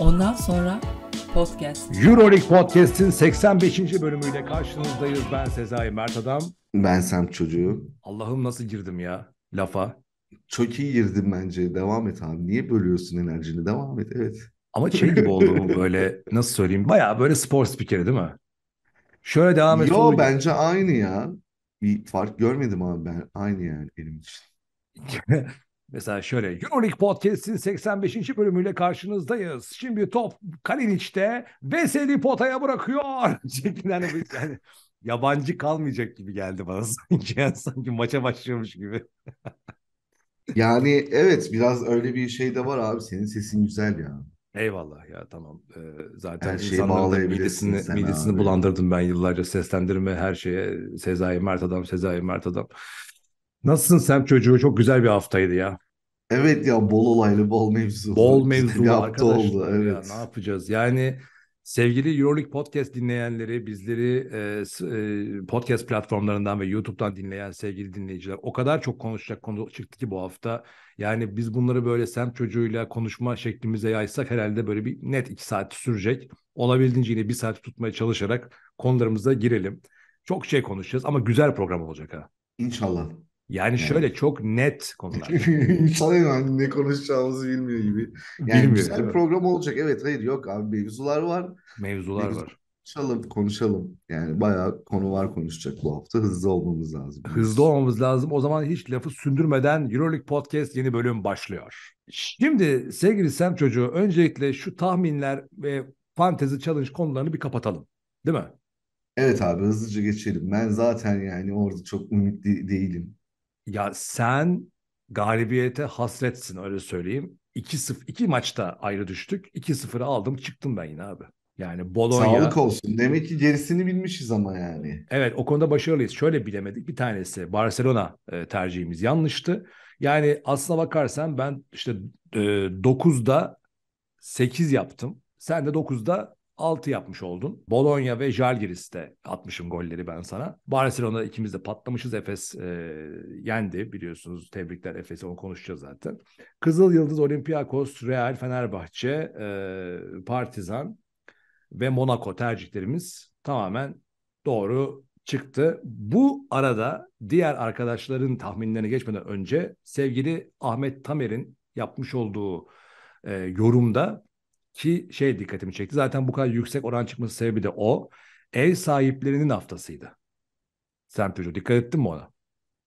Ondan sonra Podcast. Euroleague Podcast'in 85. bölümüyle karşınızdayız. Ben Sezai Mert Adam. Ben Sam Çocuğu. Allah'ım nasıl girdim ya lafa. Çok iyi girdim bence. Devam et abi. Niye bölüyorsun enerjini? Devam et. Evet. Ama şey gibi oldu bu böyle nasıl söyleyeyim? Bayağı böyle spor spikeri değil mi? Şöyle devam et. Yo olur. bence aynı ya. Bir fark görmedim abi ben. Aynı yani benim için. Mesela şöyle Euroleague Podcast'in 85. bölümüyle karşınızdayız. Şimdi top Kalinic'te Veseli potaya bırakıyor. Şeklinde yani yabancı kalmayacak gibi geldi bana sanki. Yani sanki maça başlıyormuş gibi. yani evet biraz öyle bir şey de var abi. Senin sesin güzel ya. Eyvallah ya tamam. Ee, zaten her şeyi midesini, midesini bulandırdım ben yıllarca seslendirme her şeye. Sezai Mert adam, Sezai Mert adam. Nasılsın sen çocuğu? Çok güzel bir haftaydı ya. Evet ya bol olaylı bol mevzu. Bol mevzu hafta Oldu, evet. Ya, ne yapacağız? Yani sevgili Euroleague Podcast dinleyenleri, bizleri e, e, podcast platformlarından ve YouTube'dan dinleyen sevgili dinleyiciler o kadar çok konuşacak konu çıktı ki bu hafta. Yani biz bunları böyle semt çocuğuyla konuşma şeklimize yaysak herhalde böyle bir net iki saat sürecek. Olabildiğince yine bir saat tutmaya çalışarak konularımıza girelim. Çok şey konuşacağız ama güzel program olacak ha. İnşallah. Yani şöyle çok net konular. İnsan yani ne konuşacağımızı bilmiyor gibi. Yani bilmiyor, güzel program olacak. Evet hayır yok abi mevzular var. Mevzular Mevzu... var. Konuşalım konuşalım. Yani bayağı konu var konuşacak bu hafta. Hızlı olmamız lazım. Hızlı olmamız lazım. O zaman hiç lafı sündürmeden Euroleague Podcast yeni bölüm başlıyor. Şimdi sevgili Sam çocuğu öncelikle şu tahminler ve fantezi challenge konularını bir kapatalım. Değil mi? Evet abi hızlıca geçelim. Ben zaten yani orada çok ümitli değilim. Ya sen galibiyete hasretsin öyle söyleyeyim. 2-0 iki maçta ayrı düştük. 2-0'ı aldım çıktım ben yine abi. Yani Bologna... Sağlık olsun. Demek ki gerisini bilmişiz ama yani. Evet o konuda başarılıyız. Şöyle bilemedik. Bir tanesi Barcelona e, tercihimiz yanlıştı. Yani aslına bakarsan ben işte e, 9'da 8 yaptım. Sen de 9'da 6 yapmış oldun. Bologna ve Jalgiris'te atmışım golleri ben sana. Barcelona'da ikimiz de patlamışız. Efes e, yendi biliyorsunuz. Tebrikler Efes'e onu konuşacağız zaten. Kızıl Yıldız, Olympiakos, Real, Fenerbahçe, e, Partizan ve Monaco tercihlerimiz tamamen doğru çıktı. Bu arada diğer arkadaşların tahminlerine geçmeden önce sevgili Ahmet Tamer'in yapmış olduğu e, yorumda ki şey dikkatimi çekti. Zaten bu kadar yüksek oran çıkması sebebi de o. Ev sahiplerinin haftasıydı. Sen Peugeot dikkat ettin mi ona?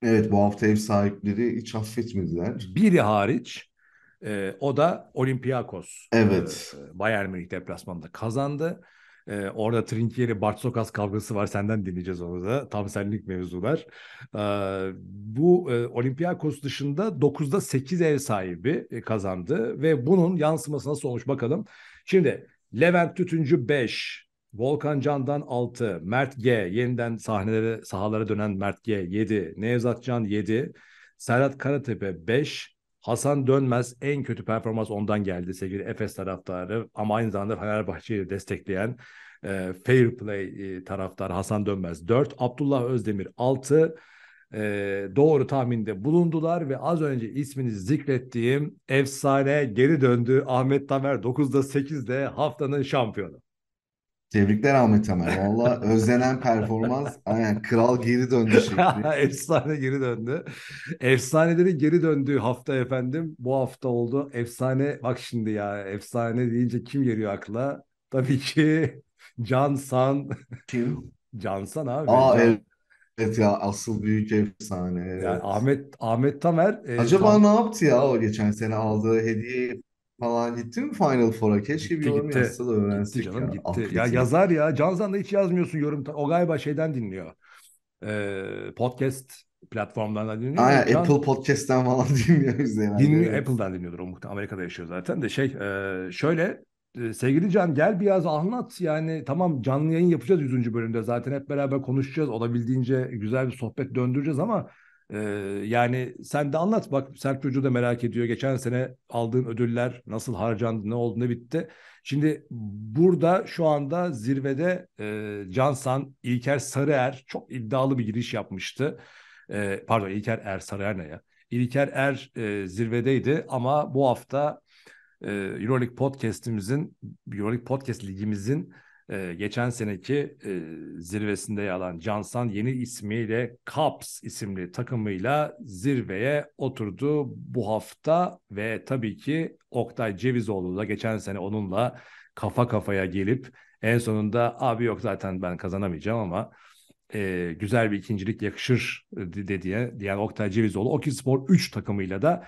Evet bu hafta ev sahipleri hiç affetmediler. Biri hariç e, o da Olympiakos. Evet. E, Bayern Münih deplasmanında kazandı. Ee, orada Trinkieri Bartsokas kavgası var senden dinleyeceğiz onu da. Tam senlik mevzular. Ee, bu e, Olympiakos dışında 9'da 8 ev sahibi e, kazandı ve bunun yansıması nasıl olmuş bakalım. Şimdi Levent Tütüncü 5, Volkan Can'dan 6, Mert G yeniden sahnelere sahalara dönen Mert G 7, Nevzat Can 7, Serhat Karatepe 5, Hasan Dönmez en kötü performans ondan geldi sevgili Efes taraftarı ama aynı zamanda Fenerbahçe'yi destekleyen e, Fair Play e, taraftarı Hasan Dönmez 4, Abdullah Özdemir 6 e, doğru tahminde bulundular ve az önce ismini zikrettiğim efsane geri döndü Ahmet Tamer 9'da 8'de haftanın şampiyonu. Tebrikler Ahmet Tamer. Valla özlenen performans. Aynen kral geri döndü şekli. Efsane geri döndü. Efsanelerin geri döndüğü hafta efendim. Bu hafta oldu. Efsane bak şimdi ya. Efsane deyince kim geliyor akla? Tabii ki Can San. Kim? Can San abi. Aa Can. evet. ya asıl büyük efsane. Evet. Yani Ahmet Ahmet Tamer. E, Acaba ne yaptı ya o geçen sene aldığı hediye falan gitti mi Final Four'a? Keşke gitti, bir yorum gitti. yazsa da öğrensek gitti canım, ya. Gitti. Atletin. Ya yazar ya. Canzan da hiç yazmıyorsun yorum. O galiba şeyden dinliyor. Ee, podcast platformlardan dinliyor. Aynen Can... Apple Podcast'ten falan dinliyor bize. Dinliyor, evet. Apple'dan dinliyordur o muhtemelen. Amerika'da yaşıyor zaten de şey e, şöyle e, sevgili Can gel biraz anlat yani tamam canlı yayın yapacağız 100. bölümde zaten hep beraber konuşacağız olabildiğince güzel bir sohbet döndüreceğiz ama ee, yani sen de anlat bak Serp Çocuğu da merak ediyor. Geçen sene aldığın ödüller nasıl harcandı, ne oldu, ne bitti. Şimdi burada şu anda zirvede e, Cansan, İlker Sarıer çok iddialı bir giriş yapmıştı. E, pardon İlker Er Sarıer ne ya? İlker Er e, zirvedeydi ama bu hafta e, Euroleague Podcast'imizin, Euroleague Podcast ligimizin e, geçen seneki e, zirvesinde yer alan Cansan yeni ismiyle Caps isimli takımıyla zirveye oturdu bu hafta ve tabii ki Oktay Cevizoğlu da geçen sene onunla kafa kafaya gelip en sonunda abi yok zaten ben kazanamayacağım ama e, güzel bir ikincilik yakışır e, dediğine diyen Oktay Cevizoğlu Okispor 3 takımıyla da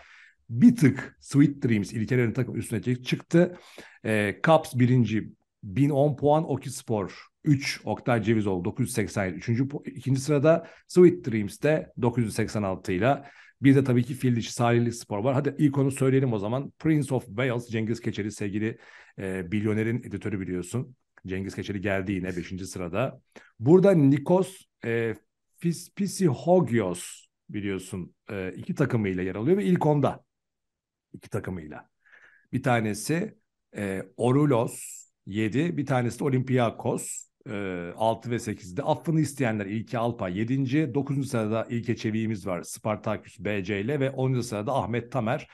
bir tık Sweet Dreams İlker'in takım üstüne çıktı. E, Caps birinci 1010 puan spor 3 Oktay Cevizoğlu 987. Üçüncü, ikinci sırada Sweet de 986 ile bir de tabii ki fil dişi Salihli Spor var. Hadi ilk onu söyleyelim o zaman. Prince of Wales Cengiz keçeri sevgili e, bilyonerin editörü biliyorsun. Cengiz keçeri geldi yine 5. sırada. Burada Nikos e, Fis, Pisihogios biliyorsun e, iki takımıyla yer alıyor ve ilk onda. iki takımıyla. Bir tanesi e, Orulos 7. Bir tanesi de Olympiakos. 6 ee, ve 8'de. Affını isteyenler İlke Alpa 7. 9. sırada İlke Çeviğimiz var. Spartaküs BC ile ve 10. sırada Ahmet Tamer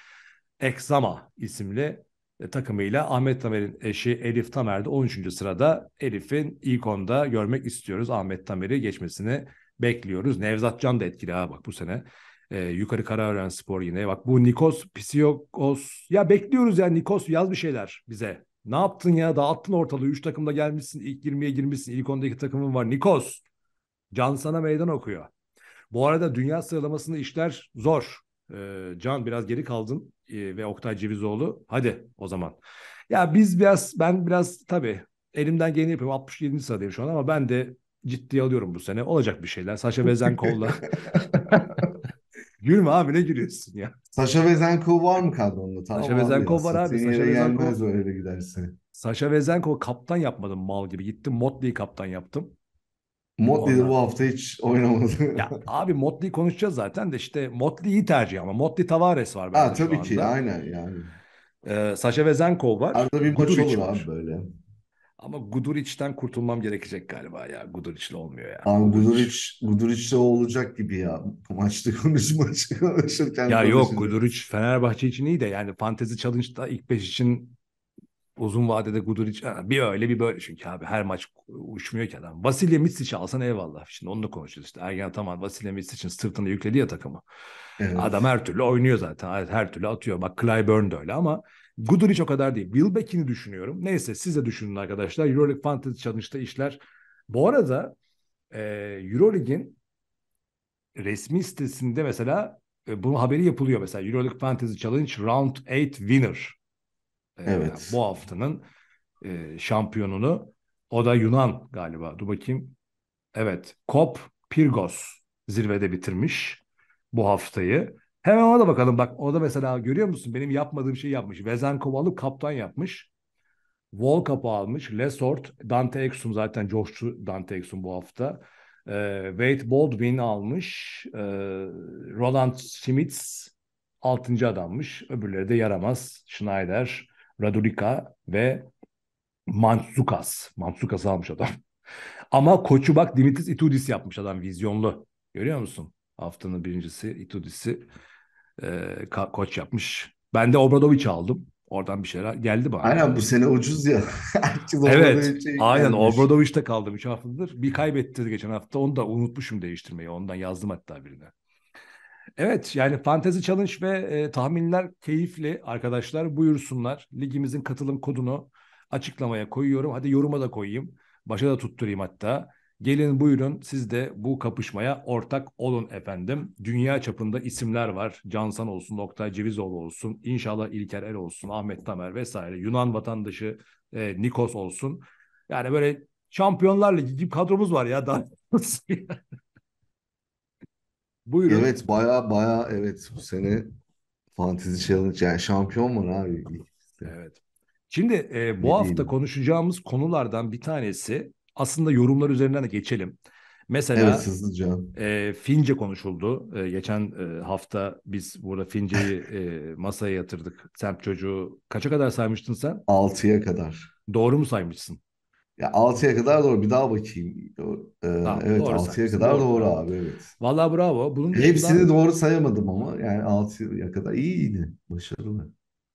Ekzama isimli e, takımıyla Ahmet Tamer'in eşi Elif Tamer de 13. sırada Elif'in ilk onda görmek istiyoruz. Ahmet Tamer'i geçmesini bekliyoruz. Nevzat Can da etkili ha bak bu sene. Ee, yukarı Karaören Spor yine. Bak bu Nikos Psiokos. Ya bekliyoruz yani Nikos yaz bir şeyler bize. Ne yaptın ya? Dağıttın ortalığı. Üç takımda gelmişsin. İlk 20'ye girmişsin. İlk 10'daki takımın var. Nikos. Can sana meydan okuyor. Bu arada dünya sıralamasında işler zor. Ee, Can biraz geri kaldın ee, ve Oktay Cevizoğlu. Hadi o zaman. Ya biz biraz ben biraz tabii elimden geleni yapıyorum. 67. sıradayım şu an ama ben de ciddiye alıyorum bu sene. Olacak bir şeyler. Saşa Bezenkov'la Gülme abi ne gülüyorsun ya? Saşa Vezenko var mı kadronda? Tamam Saşa Vezenkov var abi. Saşa Vezenko öyle giderse. Saşa Vezenko kaptan yapmadım mal gibi. Gittim Motley'i kaptan yaptım. Motley de bu hafta hiç oynamadı. ya abi Motley konuşacağız zaten de işte Motley iyi tercih ama Motley Tavares var. Ha, tabii ki aynen yani. Ee, Saşa Vezenkov var. Arada bir maç olur abi böyle. Ama Guduric'den kurtulmam gerekecek galiba ya. Guduric'le olmuyor ya. Abi Guduric, Guduric'le olacak gibi ya. Bu maçta konuşma. ya yok Guduric Fenerbahçe için iyi de yani Fantezi Challenge'da ilk 5 için uzun vadede Guduric bir öyle bir böyle çünkü abi her maç uçmuyor ki adam. Vasilya Mitsic'i alsan eyvallah. Şimdi onunla konuşuyoruz işte. Ergen Ataman Vasilya Mitsic'in sırtını yükledi ya takımı. Evet. Adam her türlü oynuyor zaten. Her türlü atıyor. Bak Clyburn de öyle ama Goodrich o kadar değil. Wilbeck'ini düşünüyorum. Neyse siz de düşünün arkadaşlar. Euroleague Fantasy Challenge'da işler. Bu arada e, Euroleague'in resmi sitesinde mesela e, bunun haberi yapılıyor. Mesela Euroleague Fantasy Challenge Round 8 Winner. E, evet. Bu haftanın e, şampiyonunu. O da Yunan galiba. Dur bakayım. Evet. Kop Pirgos zirvede bitirmiş bu haftayı. Hemen ona da bakalım. Bak orada mesela görüyor musun? Benim yapmadığım şeyi yapmış. Vezenkov'u alıp kaptan yapmış. Volkap'ı almış. Lesort, Dante Exum zaten coştu Dante Exum bu hafta. E, Wade Baldwin almış. E, Roland Schmitz 6. adammış. Öbürleri de yaramaz. Schneider, Radulika ve Mansukas. Mansukas almış adam. Ama koçu bak Dimitris Itudis yapmış adam vizyonlu. Görüyor musun? Haftanın birincisi Itudis'i e, koç yapmış. Ben de Obradoviç aldım. Oradan bir şeyler geldi bana. Aynen bu sene ucuz ya. evet. Aynen Obradoviç'te kaldım 3 haftadır. Bir kaybetti geçen hafta. Onu da unutmuşum değiştirmeyi. Ondan yazdım hatta birine. Evet yani Fantezi Challenge ve e, tahminler keyifli arkadaşlar. Buyursunlar. Ligimizin katılım kodunu açıklamaya koyuyorum. Hadi yoruma da koyayım. Başa da tutturayım hatta. Gelin buyurun siz de bu kapışmaya ortak olun efendim. Dünya çapında isimler var. Cansan olsun, Oktay Cevizoğlu olsun, inşallah İlker el er olsun, Ahmet Tamer vesaire. Yunan vatandaşı e, Nikos olsun. Yani böyle şampiyonlarla Ligi kadromuz var ya. Daha... buyurun. Evet baya baya evet bu sene Fantasy Challenge yani şampiyon var abi. Evet. Şimdi e, bu ne hafta diyeyim? konuşacağımız konulardan bir tanesi aslında yorumlar üzerinden de geçelim. Mesela evet, hızlıca. E, Fince konuşuldu. E, geçen e, hafta biz burada Fince'yi e, masaya yatırdık. Sen çocuğu kaça kadar saymıştın sen? 6'ya kadar. Doğru mu saymışsın? Ya 6'ya kadar doğru. Bir daha bakayım. Ee, tamam, evet 6'ya kadar doğru, doğru abi evet. Vallahi bravo. Bunun Hepsini dışından... doğru sayamadım ama yani 6'ya kadar iyi yine. Başarılı.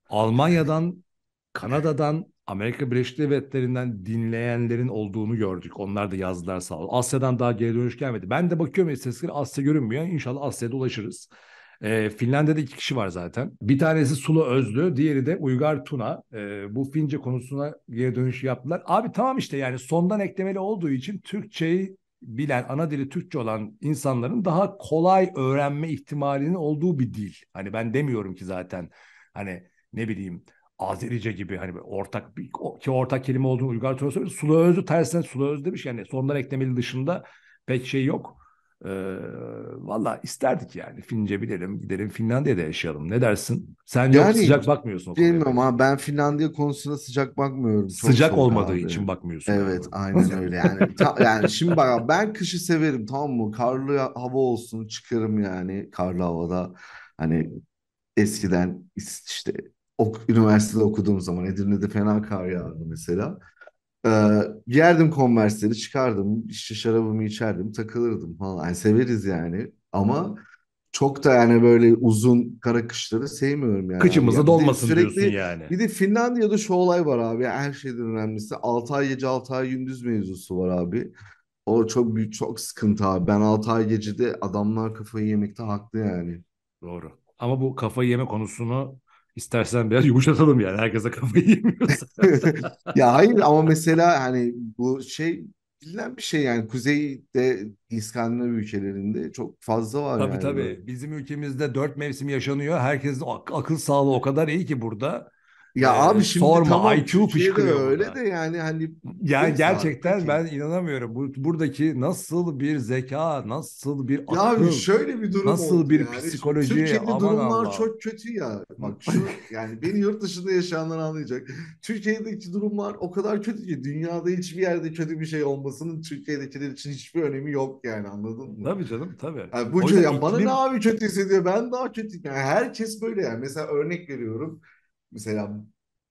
Almanya'dan, Kanada'dan, Amerika Birleşik Devletleri'nden dinleyenlerin olduğunu gördük. Onlar da yazdılar sağ ol. Asya'dan daha geri dönüş gelmedi. Ben de bakıyorum istatistiklere Asya görünmüyor. İnşallah Asya'da ulaşırız. E, Finlandiya'da iki kişi var zaten. Bir tanesi Sulu Özlü, diğeri de Uygar Tuna. E, bu Fince konusuna geri dönüş yaptılar. Abi tamam işte yani sondan eklemeli olduğu için Türkçeyi bilen, ana dili Türkçe olan insanların daha kolay öğrenme ihtimalinin olduğu bir dil. Hani ben demiyorum ki zaten hani ne bileyim Azerice gibi hani ortak bir, ki ortak kelime olduğunu Uygar Turan söyledi. Sulu özü tersine sulu öz demiş yani sondan eklemeli dışında pek şey yok. Ee, Valla isterdik yani Fince bilelim gidelim Finlandiya'da yaşayalım ne dersin? Sen yani, yok sıcak bakmıyorsun. Bilmiyorum ama ben Finlandiya konusuna sıcak bakmıyorum. Çok sıcak olmadığı abi. için bakmıyorsun. Evet abi. aynen öyle yani. ta, yani şimdi bak ben kışı severim tamam mı? Karlı hava olsun çıkarım yani karlı havada. Hani eskiden işte ok, üniversitede okuduğum zaman Edirne'de fena kar yağdı mesela. Ee, yerdim konversleri çıkardım işte şarabımı içerdim takılırdım falan yani severiz yani ama çok da yani böyle uzun kara kışları sevmiyorum yani. Kıçımızı yani dolmasın sürekli, diyorsun yani. Bir de Finlandiya'da şu olay var abi yani her şeyden önemlisi 6 ay gece 6 ay gündüz mevzusu var abi. O çok büyük çok sıkıntı abi. Ben 6 ay gecede adamlar kafayı yemekte haklı yani. Doğru. Ama bu kafayı yeme konusunu İstersen biraz yumuşatalım yani. Herkese kafayı yemiyorsa. ya hayır ama mesela hani bu şey bilinen bir şey yani kuzeyde İskandinav ülkelerinde çok fazla var tabii yani. Tabii tabii. Bizim ülkemizde dört mevsim yaşanıyor. Herkes ak- akıl sağlığı o kadar iyi ki burada. Ya ee, abi şimdi sorma tamam, IQ fışkırıyor. öyle de yani hani ya gerçekten abi, ben inanamıyorum. Bu, buradaki nasıl bir zeka, nasıl bir akıl, ya abi şöyle bir durum nasıl bir yani. psikoloji. Türkiye'de aman durumlar Allah. çok kötü ya. Bak şu yani beni yurt dışında yaşayanlar anlayacak. Türkiye'deki durumlar o kadar kötü ki dünyada hiçbir yerde kötü bir şey olmasının Türkiye'dekiler için hiçbir önemi yok yani anladın mı? Tabii canım tabii. Yani bu ya iklim... bana ne abi kötü hissediyor ben daha kötü. Yani herkes böyle yani. Mesela örnek veriyorum mesela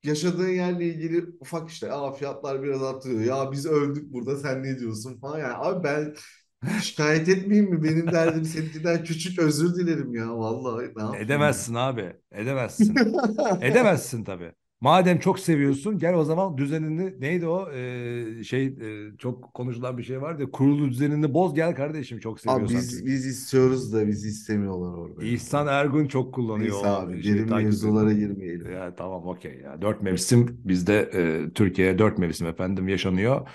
yaşadığın yerle ilgili ufak işte aa fiyatlar biraz arttırıyor. Ya biz öldük burada sen ne diyorsun falan. Yani abi ben şikayet etmeyeyim mi? Benim derdim seninkinden küçük özür dilerim ya vallahi. Ne Edemezsin abi. Edemezsin. Edemezsin tabii. Madem çok seviyorsun gel o zaman düzenini neydi o ee, şey e, çok konuşulan bir şey vardı kurulu düzenini boz gel kardeşim çok seviyorsan. Abi biz, biz istiyoruz da bizi istemiyorlar orada. İhsan Ergun çok kullanıyor. Neyse abi şey, mevzulara girmeyelim. Ya, tamam okey ya dört mevsim bizde e, Türkiye'ye dört mevsim efendim yaşanıyor.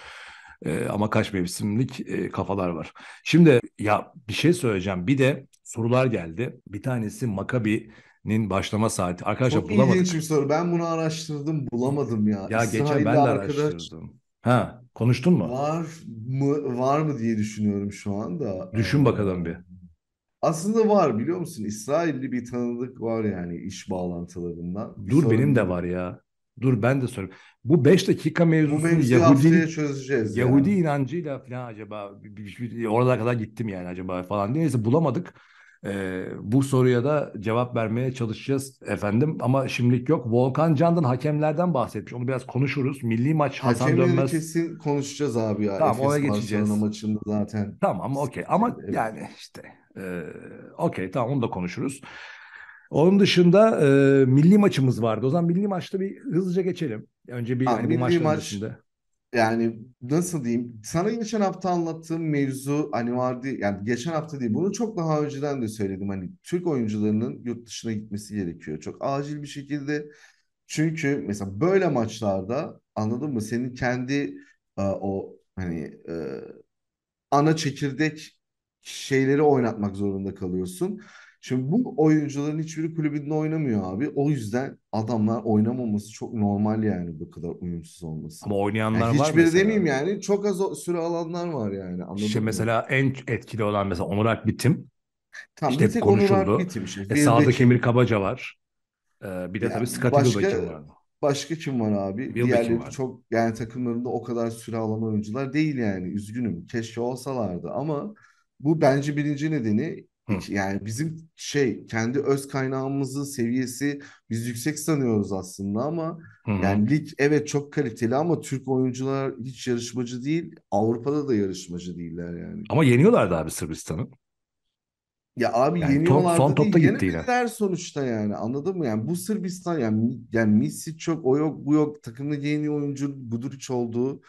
E, ama kaç mevsimlik e, kafalar var. Şimdi ya bir şey söyleyeceğim bir de sorular geldi. Bir tanesi Makabi nin başlama saati. Arkadaşlar Çok bulamadık. ilginç bir soru. Ben bunu araştırdım bulamadım ya. Ya İsrail'de geçen ben de arkadaş... araştırdım. Ha konuştun mu? Var mı var mı diye düşünüyorum şu anda. Düşün bakalım bir. Aslında var biliyor musun? İsrailli bir tanıdık var yani iş bağlantılarından. Bir Dur benim de var ya. Dur ben de sorayım. Bu 5 dakika mevzusunu Bu Yahudi, çözeceğiz Yahudi yani. inancıyla falan acaba bir, bir, bir, oralara kadar gittim yani acaba falan diye. Neyse bulamadık. Ee, bu soruya da cevap vermeye çalışacağız efendim ama şimdilik yok. Volkan Can'dan hakemlerden bahsetmiş. Onu biraz konuşuruz. Milli maç Hasan Dönmez. kesin konuşacağız abi ya. Tamam Efes oraya geçeceğiz. maçında zaten. Tamam okey ama yani işte e, okey tamam onu da konuşuruz. Onun dışında e, milli maçımız vardı. O zaman milli maçta bir hızlıca geçelim. Önce bir, ha, yani milli bu maç dışında yani nasıl diyeyim sana geçen hafta anlattığım mevzu hani vardı yani geçen hafta değil bunu çok daha önceden de söyledim hani Türk oyuncularının yurt dışına gitmesi gerekiyor çok acil bir şekilde çünkü mesela böyle maçlarda anladın mı senin kendi e, o hani e, ana çekirdek şeyleri oynatmak zorunda kalıyorsun. Şimdi bu oyuncuların hiçbiri kulübünde oynamıyor abi. O yüzden adamlar oynamaması çok normal yani bu kadar uyumsuz olması. Ama oynayanlar yani var hiçbiri mesela. demeyeyim yani çok az süre alanlar var yani. Anladın işte mı? mesela en etkili olan mesela Onur Akbitim. Tam işte bir tek konuşuldu. Onur Akbitim. Işte. E, sağda Kemir Kabaca var. Ee, bir de yani tabii Scottie başka, Wilbekin var. Başka kim var abi? Wilbekin Diğerleri çok yani takımlarında o kadar süre alan oyuncular değil yani. Üzgünüm. Keşke olsalardı ama bu bence birinci nedeni yani bizim şey kendi öz kaynağımızın seviyesi biz yüksek sanıyoruz aslında ama Hı. yani lig evet çok kaliteli ama Türk oyuncular hiç yarışmacı değil. Avrupa'da da yarışmacı değiller yani. Ama yeniyorlardı abi Sırbistan'ı. Ya abi yani yeniyorlardı top, son topta değil. Gitti yine. sonuçta yani anladın mı? Yani bu Sırbistan yani, yani Misic çok o yok bu yok takımda yeni oyuncu Guduric olduğu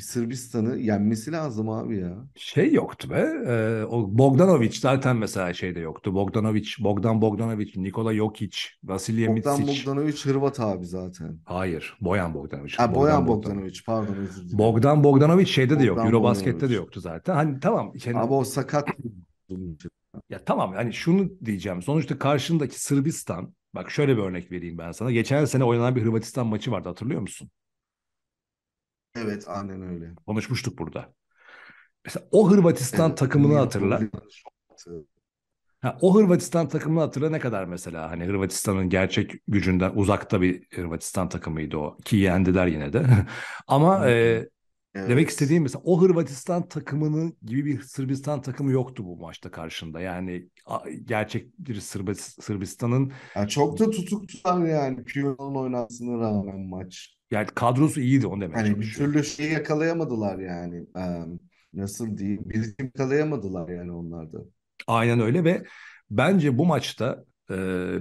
Sırbistan'ı yenmesi lazım abi ya. Şey yoktu be. E, o Bogdanovic zaten mesela şeyde yoktu. Bogdanovic, Bogdan Bogdanovic, Nikola Jokic, Vasilije Mitsic. Bogdan Bogdanovic Hırvat abi zaten. Hayır, Boyan Bogdanovic. Ha, Boyan, Boyan Bogdanovic, pardon özür dilerim. Bogdan Bogdanovic şeyde de yok. Eurobasket'te de yoktu zaten. Hani tamam. Yani... Abi o sakat. ya tamam Yani şunu diyeceğim. Sonuçta karşındaki Sırbistan Bak şöyle bir örnek vereyim ben sana. Geçen sene oynanan bir Hırvatistan maçı vardı hatırlıyor musun? Evet aynen öyle. Konuşmuştuk burada. Mesela o Hırvatistan evet, takımını hatırla. Ha, o Hırvatistan takımını hatırla ne kadar mesela hani Hırvatistan'ın gerçek gücünden uzakta bir Hırvatistan takımıydı o ki yendiler yine de. Ama evet. e, Evet. Demek istediğim mesela o Hırvatistan takımının gibi bir Sırbistan takımı yoktu bu maçta karşında. Yani gerçek bir Sırbistan'ın... Yani çok da tutuktular yani Piyo'nun oynamasına rağmen maç. Yani kadrosu iyiydi onu demek. Hani bir türlü şey yakalayamadılar yani. nasıl diyeyim? Bizi yakalayamadılar yani onlarda. Aynen öyle ve bence bu maçta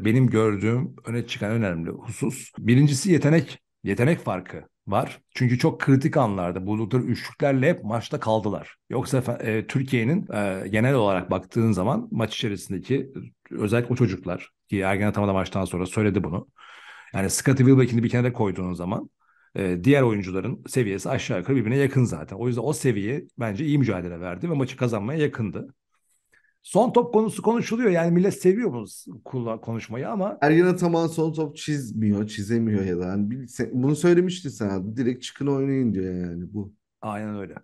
benim gördüğüm öne çıkan önemli husus birincisi yetenek. Yetenek farkı var. Çünkü çok kritik anlarda buldukları üçlüklerle hep maçta kaldılar. Yoksa e, Türkiye'nin e, genel olarak baktığın zaman maç içerisindeki e, özellikle o çocuklar ki Ergen Atamada maçtan sonra söyledi bunu. Yani Scottie Wilbeck'ini bir kenara koyduğunuz zaman e, diğer oyuncuların seviyesi aşağı yukarı birbirine yakın zaten. O yüzden o seviye bence iyi mücadele verdi ve maçı kazanmaya yakındı son top konusu konuşuluyor. Yani millet seviyor bunu konuşmayı ama. Ergen Ataman son top çizmiyor, çizemiyor ya da. Yani bunu söylemiştin sen. Direkt çıkın oynayın diyor yani bu. Aynen öyle.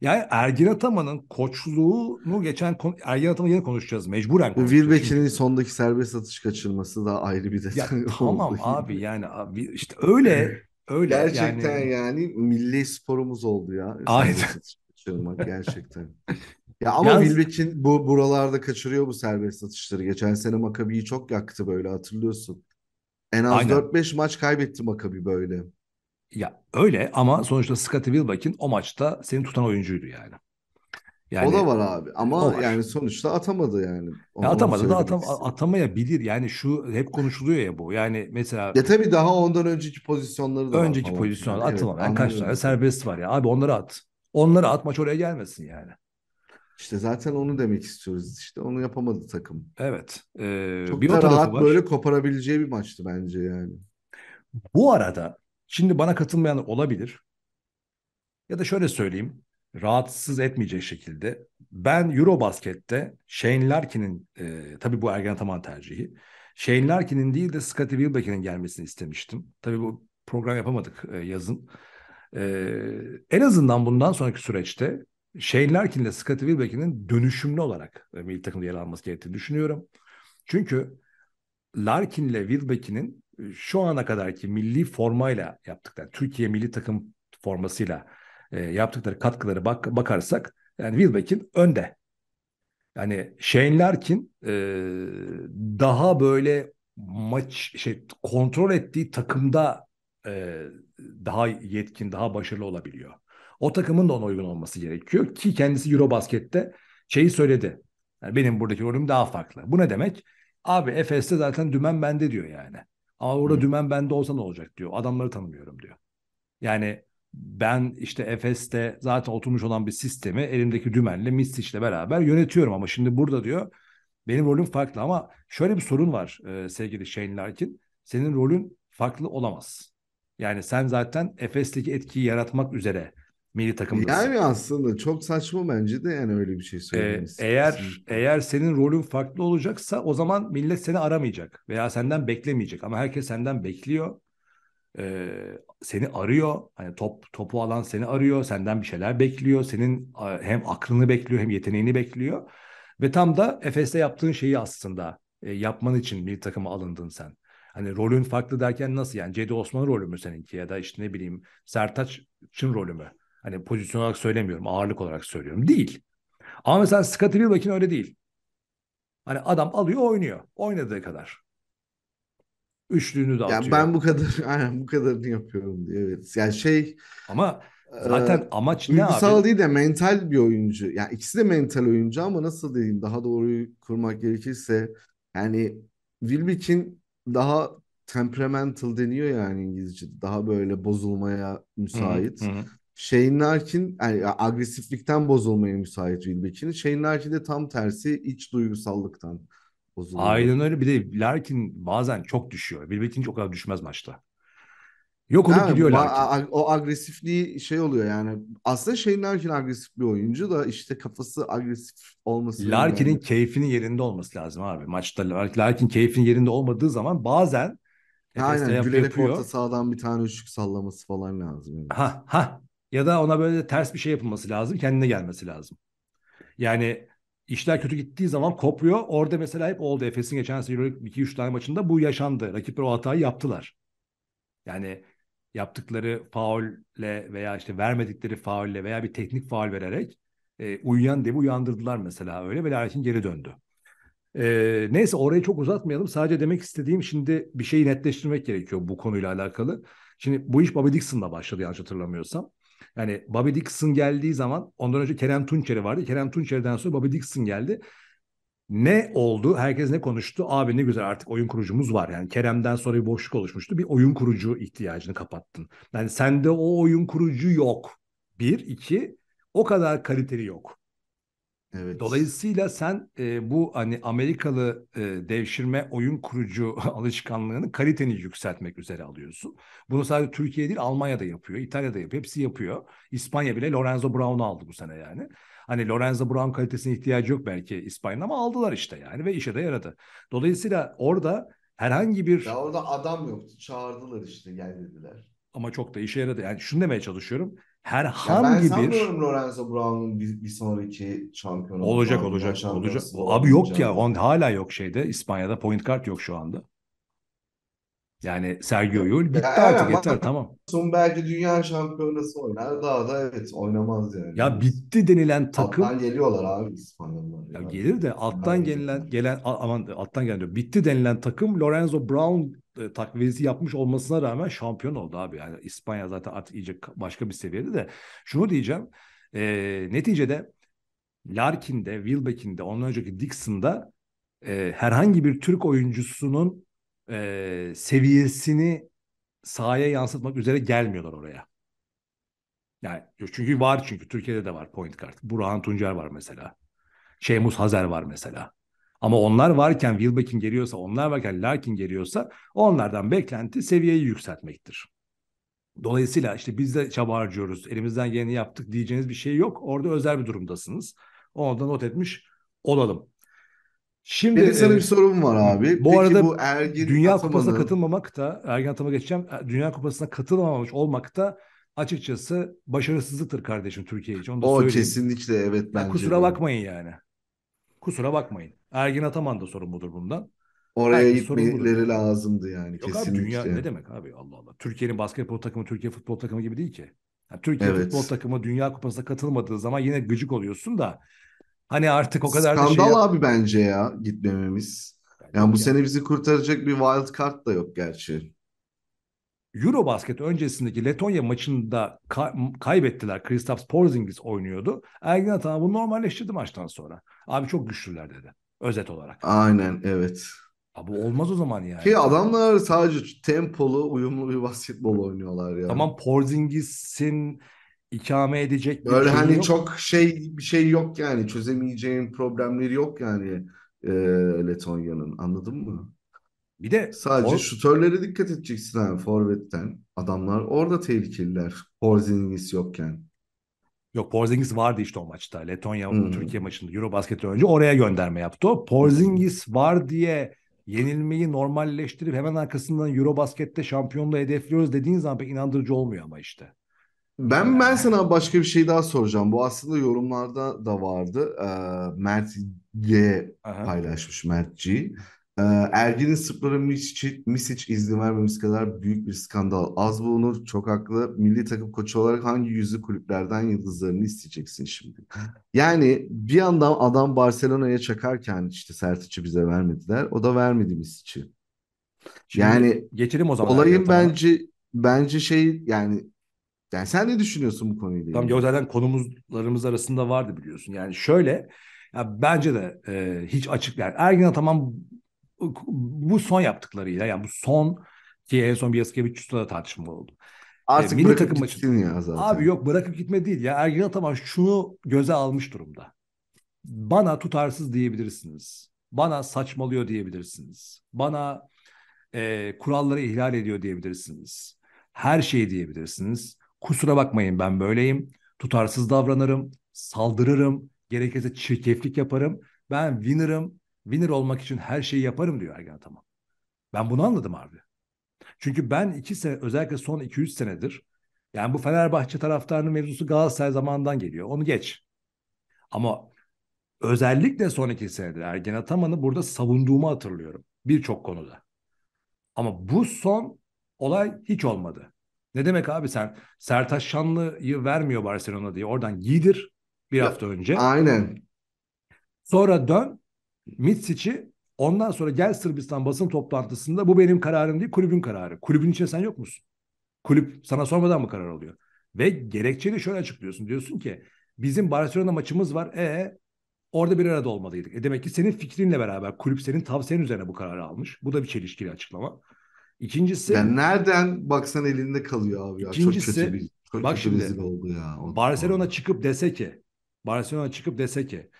Yani Ergin Ataman'ın koçluğunu geçen Ergin Ataman'ı yine konuşacağız mecburen. Bu Wilbeck'in sondaki serbest atış kaçırması da ayrı bir detay. Ya, tamam abi yani abi, işte öyle öyle gerçekten yani, yani milli sporumuz oldu ya. Aynen. Kaçırmak gerçekten. Ya ama Yaz... Wilbeck'in bu buralarda kaçırıyor bu serbest atışları. Geçen sene Makabi'yi çok yaktı böyle hatırlıyorsun. En az Aynen. 4-5 maç kaybetti Makabi böyle. Ya öyle ama sonuçta Scottie Wilbeck'in o maçta seni tutan oyuncuydu yani. Yani, o da var abi ama var. yani sonuçta atamadı yani. ya atamadı da atam atamayabilir. Yani şu hep konuşuluyor ya bu. Yani mesela Ya tabii daha ondan önceki pozisyonları da Önceki pozisyonlar yani. atılamayan evet, kaç tane serbest var ya. Abi onları at. Onları at maç oraya gelmesin yani. İşte zaten onu demek istiyoruz. İşte onu yapamadı takım. Evet. E, Çok bir da rahat var. böyle koparabileceği bir maçtı bence yani. Bu arada şimdi bana katılmayan olabilir. Ya da şöyle söyleyeyim. Rahatsız etmeyecek şekilde. Ben Eurobasket'te Shane Larkin'in e, tabii bu Ergen Ataman tercihi. Shane Larkin'in değil de Scottie Wilbeck'in gelmesini istemiştim. Tabii bu program yapamadık e, yazın. E, en azından bundan sonraki süreçte Shane Larkin ile Scottie Wilbeck'in dönüşümlü olarak e, milli takımda yer alması gerektiğini düşünüyorum. Çünkü Larkin ile Wilbeck'in e, şu ana kadarki milli formayla yaptıkları, Türkiye milli takım formasıyla e, yaptıkları katkıları bak, bakarsak yani Wilbeck'in önde. Yani Shane Larkin e, daha böyle maç şey kontrol ettiği takımda e, daha yetkin, daha başarılı olabiliyor. O takımın da ona uygun olması gerekiyor ki kendisi Eurobasket'te şeyi söyledi. Yani benim buradaki rolüm daha farklı. Bu ne demek? Abi Efes'te zaten dümen bende diyor yani. Ama orada dümen bende olsa ne olacak diyor. Adamları tanımıyorum diyor. Yani ben işte Efes'te zaten oturmuş olan bir sistemi elimdeki dümenle Mistic'le beraber yönetiyorum ama şimdi burada diyor benim rolüm farklı ama şöyle bir sorun var e, sevgili Shane Larkin. Senin rolün farklı olamaz. Yani sen zaten Efes'teki etkiyi yaratmak üzere milli takımdasın. Yani aslında çok saçma bence de yani öyle bir şey ee, söylemesi. Ee, eğer kesinlikle. eğer senin rolün farklı olacaksa o zaman millet seni aramayacak veya senden beklemeyecek ama herkes senden bekliyor. Ee, seni arıyor. Hani top topu alan seni arıyor, senden bir şeyler bekliyor. Senin hem aklını bekliyor hem yeteneğini bekliyor. Ve tam da Efes'te yaptığın şeyi aslında e, yapman için milli takıma alındın sen. Hani rolün farklı derken nasıl yani? Cedi Osman rolü mü seninki ya da işte ne bileyim Sertaç'ın rolü mü? Hani pozisyon olarak söylemiyorum, ağırlık olarak söylüyorum. Değil. Ama mesela Scottie Wilbeck'in öyle değil. Hani adam alıyor oynuyor. Oynadığı kadar. Üçlüğünü de atıyor. Yani ben bu kadar aynen bu kadarını yapıyorum diye. Evet. Yani şey ama e, zaten e, amaç ne abi? değil de mental bir oyuncu. Yani ikisi de mental oyuncu ama nasıl diyeyim daha doğruyu kurmak gerekirse yani Wilbeck'in daha temperamental deniyor yani İngilizce. Daha böyle bozulmaya müsait. Hı hı. Shane Larkin yani agresiflikten bozulmaya müsait Wilbeck'in. Shane Larkin de tam tersi iç duygusallıktan bozuluyor. Aynen öyle. Bir de Larkin bazen çok düşüyor. Wilbeck'in çok kadar düşmez maçta. Yok olup gidiyor Larkin. O agresifliği şey oluyor yani. Aslında Shane Larkin agresif bir oyuncu da işte kafası agresif olması. Larkin'in yani. keyfinin yerinde olması lazım abi. Maçta Larkin keyfinin yerinde olmadığı zaman bazen Aynen gülerek yapıyor. orta sahadan bir tane üçlük sallaması falan lazım. Yani. Ha ha ya da ona böyle ters bir şey yapılması lazım. Kendine gelmesi lazım. Yani işler kötü gittiği zaman kopuyor. Orada mesela hep oldu. Efes'in geçen sene 2-3 tane maçında bu yaşandı. Rakipler o hatayı yaptılar. Yani yaptıkları faulle veya işte vermedikleri faulle veya bir teknik faul vererek e, uyuyan devi uyandırdılar mesela öyle ve Larkin geri döndü. E, neyse orayı çok uzatmayalım. Sadece demek istediğim şimdi bir şeyi netleştirmek gerekiyor bu konuyla alakalı. Şimdi bu iş Bobby Dixon'la başladı yanlış hatırlamıyorsam. Yani Bobby Dixon geldiği zaman ondan önce Kerem Tunçeri vardı. Kerem Tunçeri'den sonra Bobby Dixon geldi. Ne oldu? Herkes ne konuştu? Abi ne güzel artık oyun kurucumuz var. Yani Kerem'den sonra bir boşluk oluşmuştu. Bir oyun kurucu ihtiyacını kapattın. Yani sende o oyun kurucu yok. Bir, iki, o kadar kaliteli yok. Evet. Dolayısıyla sen e, bu hani Amerikalı e, devşirme oyun kurucu alışkanlığını kaliteni yükseltmek üzere alıyorsun. Bunu sadece Türkiye değil Almanya'da yapıyor, İtalya'da yapıyor, hepsi yapıyor. İspanya bile Lorenzo Brown'u aldı bu sene yani. Hani Lorenzo Brown kalitesine ihtiyacı yok belki İspanya'nın ama aldılar işte yani ve işe de yaradı. Dolayısıyla orada herhangi bir... Ya orada adam yoktu, çağırdılar işte gel dediler. Ama çok da işe yaradı. Yani şunu demeye çalışıyorum herhangi ya ben bir Lorenzo Brown'un bir, bir sonraki şampiyonu olacak şampiyonu, olacak olacak. Abi yok ya on hala yok şeyde İspanya'da point kart yok şu anda. Yani Sergio Yul bitti ya, artık yani, yeter tamam. Son belki dünya şampiyonası oynar daha da evet oynamaz yani. Ya bitti denilen takım. Alttan geliyorlar abi İspanyollar. Ya yani. gelir de alttan gelen gelen aman alttan geliyor Bitti denilen takım Lorenzo Brown e, takviyesi yapmış olmasına rağmen şampiyon oldu abi. Yani İspanya zaten artık iyice başka bir seviyede de. Şunu diyeceğim. E, neticede Larkin'de, Wilbeck'in de ondan önceki Dixon'da e, herhangi bir Türk oyuncusunun e, seviyesini sahaya yansıtmak üzere gelmiyorlar oraya. Yani çünkü var çünkü Türkiye'de de var point kart. Burhan Tuncer var mesela. Şeymus Hazer var mesela. Ama onlar varken Wilbeck'in geliyorsa, onlar varken Larkin geliyorsa onlardan beklenti seviyeyi yükseltmektir. Dolayısıyla işte biz de çaba harcıyoruz, elimizden geleni yaptık diyeceğiniz bir şey yok. Orada özel bir durumdasınız. Onu da not etmiş olalım. Şimdi Benim sana e, bir sorum var abi. Bu Peki arada bu Ergin Dünya Ataman'ın... Kupası'na katılmamak da, Ergin Ataman'a geçeceğim. E, Dünya Kupası'na katılmamış olmak da açıkçası başarısızlıktır kardeşim Türkiye için. Onu da o söyleyeyim. kesinlikle evet bence. kusura bakmayın yani. Kusura bakmayın. Ergin Ataman da sorumludur bundan. Oraya Ergin gitmeleri lazımdı yani Yok kesinlikle. Abi, dünya ne demek abi Allah Allah. Türkiye'nin basketbol takımı Türkiye futbol takımı gibi değil ki. Yani Türkiye evet. futbol takımı Dünya Kupası'na katılmadığı zaman yine gıcık oluyorsun da hani artık o kadar Skandal da şey... abi bence ya gitmememiz. Yani, bu yani. sene bizi kurtaracak bir wild card da yok gerçi. Eurobasket öncesindeki Letonya maçında ka- kaybettiler. Kristaps Porzingis oynuyordu. Ergin Ataman bunu normalleştirdi maçtan sonra. Abi çok güçlüler dedi. Özet olarak. Aynen evet. Abi olmaz o zaman yani. Ki adamlar sadece tempolu, uyumlu bir basketbol oynuyorlar yani. Tamam Porzingis'in ikame edecek bir Böyle hani yok. çok şey bir şey yok yani çözemeyeceğin problemleri yok yani e, Letonya'nın anladın mı? Bir de sadece o... şutörlere dikkat edeceksin abi forvetten. Adamlar orada tehlikeliler. Porzingis yokken. Yok Porzingis vardı işte o maçta. Letonya hmm. Türkiye maçında Eurobasket önce oraya gönderme yaptı. Porzingis var diye yenilmeyi normalleştirip hemen arkasından Eurobasket'te şampiyonluğu hedefliyoruz dediğin zaman pek inandırıcı olmuyor ama işte. Ben ben sana başka bir şey daha soracağım. Bu aslında yorumlarda da vardı. Ee, Mert G paylaşmış Mert G. Ee, Ergin'in Sırplara Misic, Misic izni vermemesi kadar büyük bir skandal. Az bu Onur çok haklı. Milli takım koçu olarak hangi yüzü kulüplerden yıldızlarını isteyeceksin şimdi? Yani bir yandan adam Barcelona'ya çakarken işte Sertic'i bize vermediler. O da vermedi Misic'i. Yani geçelim o zaman. Olayın yani, bence tamam. bence şey yani yani sen ne düşünüyorsun bu konuyla ilgili? Tamam ya zaten konumuzlarımız arasında vardı biliyorsun. Yani şöyle ya bence de e, hiç açık yani Ergin Ataman bu son yaptıklarıyla yani bu son ki en son bir Bielskevicius'la da tartışma oldu. E, Artık e, milli takım maçı. ya zaten. Abi yok bırakıp gitme değil ya. Ergin Ataman şunu göze almış durumda. Bana tutarsız diyebilirsiniz. Bana saçmalıyor diyebilirsiniz. Bana e, kuralları ihlal ediyor diyebilirsiniz. Her şeyi diyebilirsiniz. Kusura bakmayın ben böyleyim. Tutarsız davranırım, saldırırım, gerekirse çirkeflik yaparım. Ben winner'ım, winner olmak için her şeyi yaparım diyor Ergen Ataman. Ben bunu anladım abi. Çünkü ben iki sene özellikle son 2-3 senedir yani bu Fenerbahçe taraftarının mevzusu Galatasaray zamanından geliyor. Onu geç. Ama özellikle son iki senedir Ergen Ataman'ı burada savunduğumu hatırlıyorum. Birçok konuda. Ama bu son olay hiç olmadı. Ne demek abi sen Sertaş Şanlı'yı vermiyor Barcelona diye. Oradan giydir bir ya, hafta önce. Aynen. Sonra dön Mitsic'i ondan sonra gel Sırbistan basın toplantısında bu benim kararım değil kulübün kararı. Kulübün içine sen yok musun? Kulüp sana sormadan mı karar alıyor? Ve gerekçeli şöyle açıklıyorsun. Diyorsun ki bizim Barcelona maçımız var. E orada bir arada olmalıydık. E demek ki senin fikrinle beraber kulüp senin tavsiyen üzerine bu kararı almış. Bu da bir çelişkili açıklama. İkincisi... Ben nereden baksan elinde kalıyor abi ya. İkincisi, çok kötü bir, çok bak kötü şimdi, oldu ya. O, Barcelona orada. çıkıp dese ki Barcelona çıkıp dese ki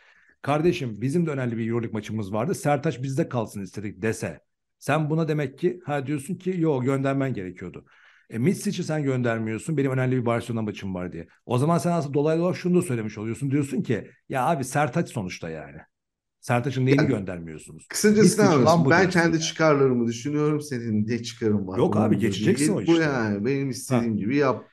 kardeşim bizim de önemli bir Euroleague maçımız vardı. Sertaç bizde kalsın istedik dese. Sen buna demek ki ha diyorsun ki yo göndermen gerekiyordu. E, Mitsic'i sen göndermiyorsun. Benim önemli bir Barcelona maçım var diye. O zaman sen aslında dolaylı olarak şunu da söylemiş oluyorsun. Diyorsun ki ya abi Sertaç sonuçta yani. Sertaç'ın neyini yani, göndermiyorsunuz? Kısacası ne yapıyorsun? Ben kendi yani. çıkarlarımı düşünüyorum. Senin ne çıkarın var? Yok abi geçeceksin o işte. Bu yani benim istediğim ha. gibi yap.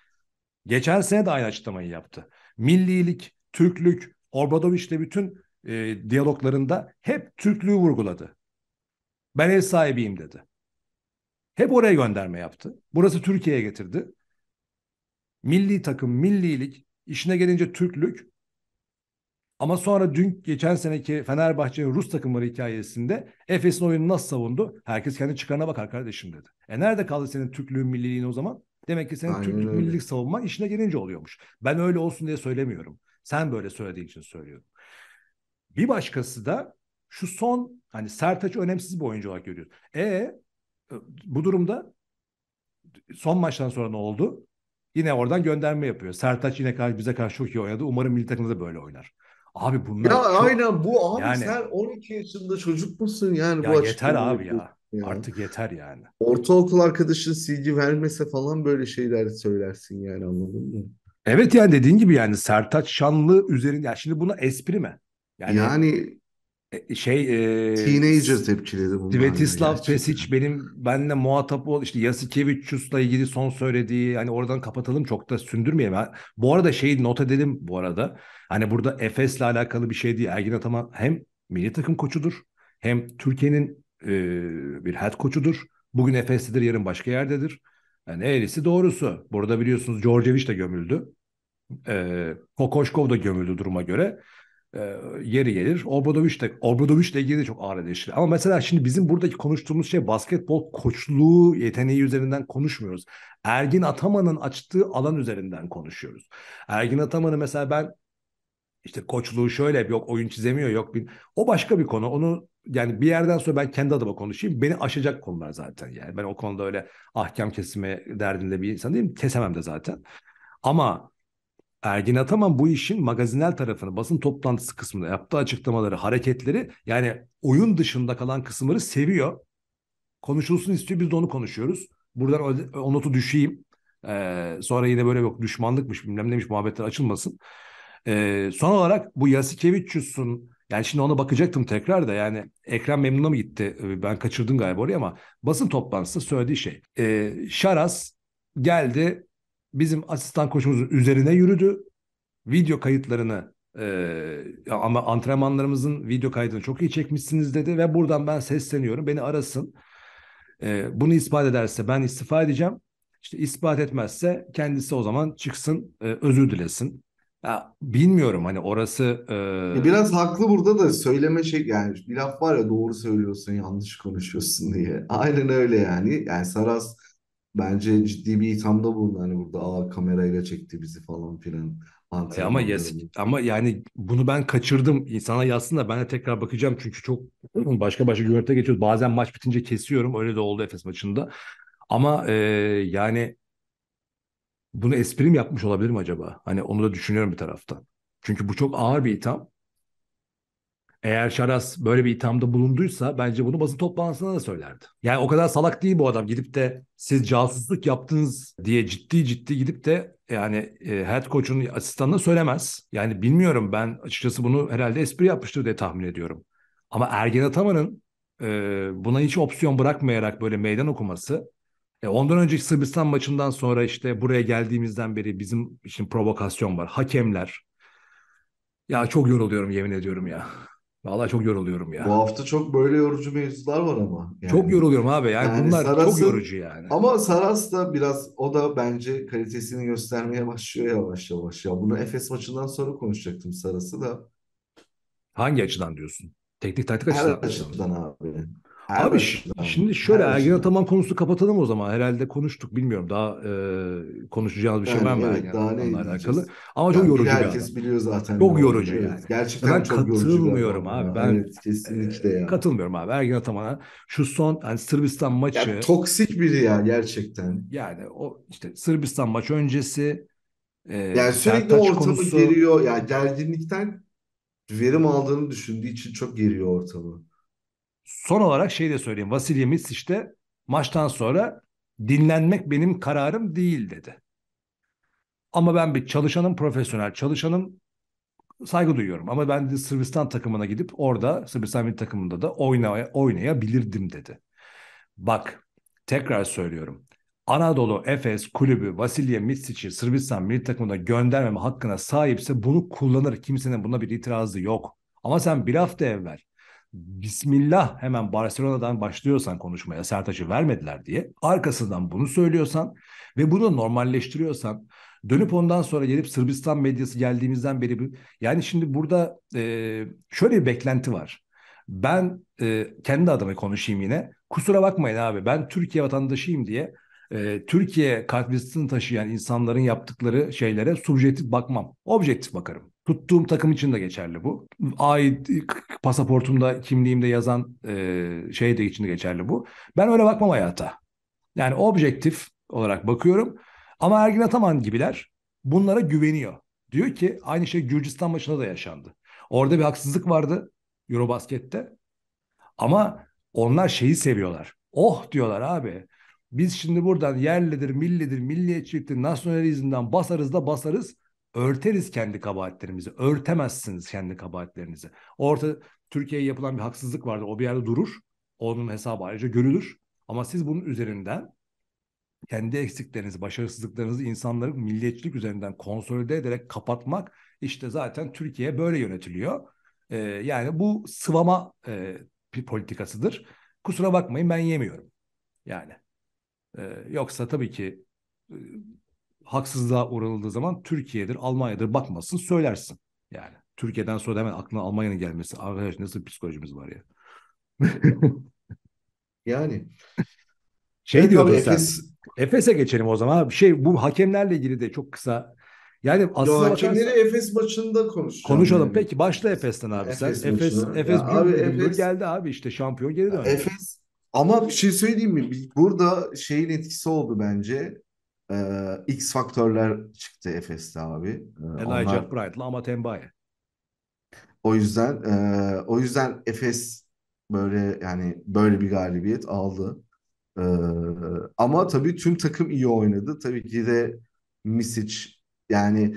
Geçen sene de aynı açıklamayı yaptı. Millilik, Türklük, Obradoviç'le bütün e, diyaloglarında hep Türklüğü vurguladı. Ben ev sahibiyim dedi. Hep oraya gönderme yaptı. Burası Türkiye'ye getirdi. Milli takım, millilik, işine gelince Türklük. Ama sonra dün geçen seneki Fenerbahçe'nin Rus takımları hikayesinde Efes'in oyunu nasıl savundu? Herkes kendi çıkarına bakar kardeşim dedi. E nerede kaldı senin Türklüğün, milliliğin o zaman? Demek ki senin Türklük, millilik savunma işine gelince oluyormuş. Ben öyle olsun diye söylemiyorum. Sen böyle söylediğin için söylüyorum. Bir başkası da şu son hani Sertaç'ı önemsiz bir oyuncu olarak görüyoruz. E, e bu durumda son maçtan sonra ne oldu? Yine oradan gönderme yapıyor. Sertaç yine karşı, bize karşı çok iyi oynadı. Umarım milli takımda da böyle oynar. Abi bunlar Ya çok... aynen bu abi yani... sen 12 yaşında çocuk musun yani ya bu yeter abi ya. ya. Yani. Artık yeter yani. Ortaokul arkadaşın silgi vermese falan böyle şeyler söylersin yani anladın mı? Evet yani dediğin gibi yani Sertaç Şanlı üzerinde yani şimdi buna espri mi? Yani, yani e, şey e, teenager tepkileri bunlar. Svetislav Pesic benim benle muhatap ol işte Yasikevicius'la ilgili son söylediği hani oradan kapatalım çok da sündürmeyelim. Ha, bu arada şeyi not edelim bu arada. Hani burada Efes'le alakalı bir şey değil. Ergin Ataman hem milli takım koçudur hem Türkiye'nin e, bir head koçudur. Bugün Efes'tedir yarın başka yerdedir. Yani eğrisi doğrusu. Burada biliyorsunuz Georgevich de gömüldü. E, Kokoşkov da gömüldü duruma göre. Ee, yeri gelir. Obradoviç de Obradoviç de ilgili de çok ağır eleştiri. Ama mesela şimdi bizim buradaki konuştuğumuz şey basketbol koçluğu yeteneği üzerinden konuşmuyoruz. Ergin Ataman'ın açtığı alan üzerinden konuşuyoruz. Ergin Ataman'ı mesela ben işte koçluğu şöyle yok oyun çizemiyor yok bir o başka bir konu. Onu yani bir yerden sonra ben kendi adıma konuşayım. Beni aşacak konular zaten yani. Ben o konuda öyle ahkam kesme derdinde bir insan değilim. Kesemem de zaten. Ama Ergin Ataman bu işin magazinel tarafını, basın toplantısı kısmında yaptığı açıklamaları, hareketleri yani oyun dışında kalan kısımları seviyor. Konuşulsun istiyor, biz de onu konuşuyoruz. Buradan o notu düşeyim. Ee, sonra yine böyle yok düşmanlıkmış bilmem neymiş muhabbetler açılmasın. Ee, son olarak bu Yasikevicius'un yani şimdi ona bakacaktım tekrar da yani ekran Memnun'a mı gitti? Ee, ben kaçırdım galiba orayı ama basın toplantısı söylediği şey. E, Şaras geldi bizim asistan koçumuzun üzerine yürüdü. Video kayıtlarını e, ama antrenmanlarımızın video kaydını çok iyi çekmişsiniz dedi ve buradan ben sesleniyorum. Beni arasın. E, bunu ispat ederse ben istifa edeceğim. İşte ispat etmezse kendisi o zaman çıksın e, özür dilesin. Ya, bilmiyorum hani orası... E... Biraz haklı burada da söyleme şey yani bir laf var ya doğru söylüyorsun yanlış konuşuyorsun diye. Aynen öyle yani. Yani Saras bence ciddi bir ithamda bulundu hani burada aa kamerayla çekti bizi falan filan. E ama yes, ama yani bunu ben kaçırdım. İnsana yazsın da ben de tekrar bakacağım çünkü çok başka başka görüntüye geçiyoruz. Bazen maç bitince kesiyorum. Öyle de oldu Efes maçında. Ama e, yani bunu esprim yapmış olabilirim acaba? Hani onu da düşünüyorum bir taraftan. Çünkü bu çok ağır bir itham. Eğer Şaras böyle bir ithamda bulunduysa bence bunu basın toplantısında da söylerdi. Yani o kadar salak değil bu adam. Gidip de siz casusluk yaptınız diye ciddi ciddi gidip de yani e, head coach'un asistanına söylemez. Yani bilmiyorum ben açıkçası bunu herhalde espri yapmıştır diye tahmin ediyorum. Ama Ergen Ataman'ın e, buna hiç opsiyon bırakmayarak böyle meydan okuması e, ondan önceki Sırbistan maçından sonra işte buraya geldiğimizden beri bizim için provokasyon var. Hakemler. Ya çok yoruluyorum yemin ediyorum ya. Vallahi çok yoruluyorum ya. Bu hafta çok böyle yorucu mevzular var ama. Yani. Çok yoruluyorum abi. Yani, yani bunlar Saras'ın, çok yorucu yani. Ama Saras da biraz o da bence kalitesini göstermeye başlıyor yavaş yavaş. Ya bunu Efes maçından sonra konuşacaktım Saras'ı da. Hangi açıdan diyorsun? Teknik taktik açıdan. Her açıdan abi. Her Abi şimdi, şimdi şöyle her Ergin Ataman konusu kapatalım o zaman. Herhalde konuştuk bilmiyorum. Daha e, konuşacağız bir şey yani, var mı? Evet, daha ne alakalı. Ama yani çok yorucu Herkes adam. biliyor zaten. Çok yorucu evet. yani. Gerçekten ben çok katılmıyorum abi. Ben evet, kesinlikle e, ya. Katılmıyorum abi Ergin Ataman'a. Şu son hani Sırbistan maçı. Ya, toksik biri ya gerçekten. Yani o işte Sırbistan maçı öncesi e, yani sürekli ortamı konusu... geriyor. Yani gerginlikten verim aldığını düşündüğü için çok geriyor ortamı son olarak şey de söyleyeyim. Vasilya Mitsic de maçtan sonra dinlenmek benim kararım değil dedi. Ama ben bir çalışanım, profesyonel çalışanım. Saygı duyuyorum ama ben de Sırbistan takımına gidip orada Sırbistan milli takımında da oynaya, oynayabilirdim dedi. Bak tekrar söylüyorum. Anadolu Efes kulübü Vasilya Mitsic'i Sırbistan milli takımına göndermeme hakkına sahipse bunu kullanır. Kimsenin buna bir itirazı yok. Ama sen bir hafta evvel Bismillah hemen Barcelona'dan başlıyorsan konuşmaya Sertaç'ı vermediler diye arkasından bunu söylüyorsan ve bunu normalleştiriyorsan dönüp ondan sonra gelip Sırbistan medyası geldiğimizden beri yani şimdi burada e, şöyle bir beklenti var. Ben e, kendi adıma konuşayım yine. Kusura bakmayın abi ben Türkiye vatandaşıyım diye e, Türkiye kartvizitini taşıyan insanların yaptıkları şeylere subjektif bakmam. Objektif bakarım. Tuttuğum takım için de geçerli bu. Ait pasaportumda, kimliğimde yazan e, şey de için de geçerli bu. Ben öyle bakmam hayata. Yani objektif olarak bakıyorum. Ama Ergin Ataman gibiler bunlara güveniyor. Diyor ki aynı şey Gürcistan maçında da yaşandı. Orada bir haksızlık vardı Eurobasket'te. Ama onlar şeyi seviyorlar. Oh diyorlar abi. Biz şimdi buradan yerlidir, millidir, milliyetçiliktir, nasyonalizmden basarız da basarız örteriz kendi kabahatlerimizi. Örtemezsiniz kendi kabahatlerinizi. Orta Türkiye'ye yapılan bir haksızlık vardır. O bir yerde durur. Onun hesabı ayrıca görülür. Ama siz bunun üzerinden kendi eksiklerinizi, başarısızlıklarınızı insanların milliyetçilik üzerinden konsolide ederek kapatmak işte zaten Türkiye böyle yönetiliyor. Ee, yani bu sıvama e, bir politikasıdır. Kusura bakmayın ben yemiyorum. Yani e, yoksa tabii ki e, haksızlığa uğranıldığı zaman Türkiye'dir, Almanya'dır Bakmasın, söylersin. Yani Türkiye'den sonra hemen aklına Almanya'nın gelmesi. Arkadaş nasıl bir psikolojimiz var ya. yani. Şey evet, diyordun sen. Efes... Efes'e geçelim o zaman. Şey bu hakemlerle ilgili de çok kısa. Yani aslında Yo, hakemleri bakarsan, Efes maçında konuşalım. Konuşalım. Yani. Peki başla Efes'ten abi Efes sen. Efes Efes, ya, abi, Efes geldi abi işte şampiyon geri döndü. Efes ama bir şey söyleyeyim mi? Burada şeyin etkisi oldu bence. Ee, X faktörler çıktı Efes'te abi. Ee, Elijah onlar... Bright'la Amat Mbaye. O yüzden e, o yüzden Efes böyle yani böyle bir galibiyet aldı. Ee, ama tabii tüm takım iyi oynadı. Tabii ki de Misic yani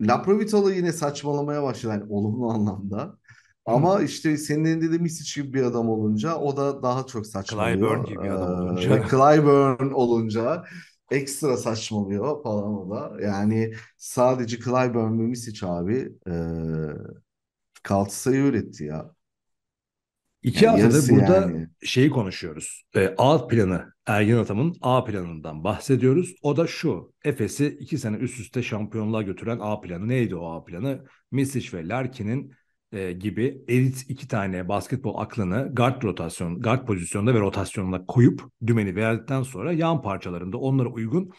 Laprovitola yine saçmalamaya başladı yani olumlu anlamda. Ama hmm. işte senin elinde de Misic gibi bir adam olunca o da daha çok saçmalıyor. Clyburn gibi bir adam olunca. Ee, Clyburn olunca ekstra saçmalıyor falan o da. Yani sadece Clyburn ve Misic abi e, kaltı sayı üretti ya. İki yani haftada burada yani. şeyi konuşuyoruz. E, A planı, Ergin Atam'ın A planından bahsediyoruz. O da şu, Efes'i iki sene üst üste şampiyonluğa götüren A planı. Neydi o A planı? Misic ve Larkin'in e, gibi elit iki tane basketbol aklını guard rotasyon, guard pozisyonunda ve rotasyonunda koyup dümeni verdikten sonra yan parçalarında onlara uygun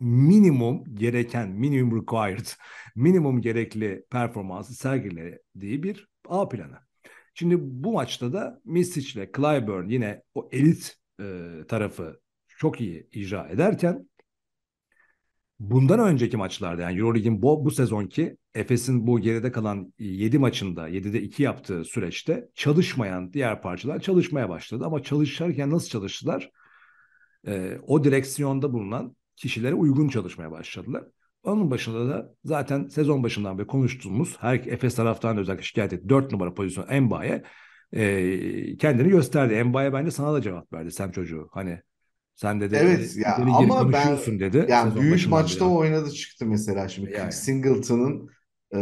minimum gereken, minimum required, minimum gerekli performansı sergilediği bir A planı. Şimdi bu maçta da Mistic ile Clyburn yine o elit e, tarafı çok iyi icra ederken bundan önceki maçlarda yani Euroleague'in bu, bu sezonki Efes'in bu geride kalan 7 e, maçında 7'de 2 yaptığı süreçte çalışmayan diğer parçalar çalışmaya başladı. Ama çalışırken nasıl çalıştılar? Ee, o direksiyonda bulunan kişilere uygun çalışmaya başladılar. Onun başında da zaten sezon başından beri konuştuğumuz her Efes taraftan özellikle şikayet etti. 4 numara pozisyon Embaye e, kendini gösterdi. Emba'ya bence sana da cevap verdi sen çocuğu. Hani sen dedi evet, e, ya, yani ama ben dedi. Yani büyük maçta biraz. oynadı çıktı mesela şimdi. Yani. Singleton'ın e,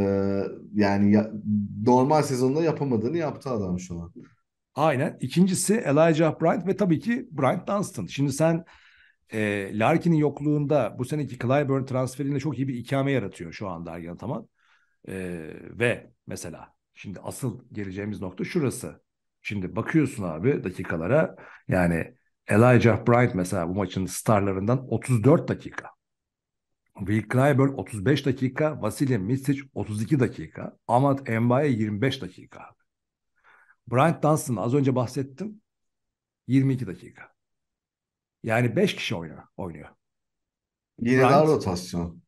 yani ya, normal sezonda yapamadığını yaptı adam şu an. Aynen. İkincisi Elijah Bryant ve tabii ki Bryant Dunstan. Şimdi sen e, Larkin'in yokluğunda bu seneki Clyburn transferiyle çok iyi bir ikame yaratıyor şu anda Ergen Ataman. E, ve mesela şimdi asıl geleceğimiz nokta şurası. Şimdi bakıyorsun abi dakikalara yani Elijah Bryant mesela bu maçın starlarından 34 dakika. Will Clyburn 35 dakika, Vasilya Misic 32 dakika, Amat Embaye 25 dakika. Bryant Dunstan az önce bahsettim. 22 dakika. Yani 5 kişi oynuyor. oynuyor. Yeniler rotasyon.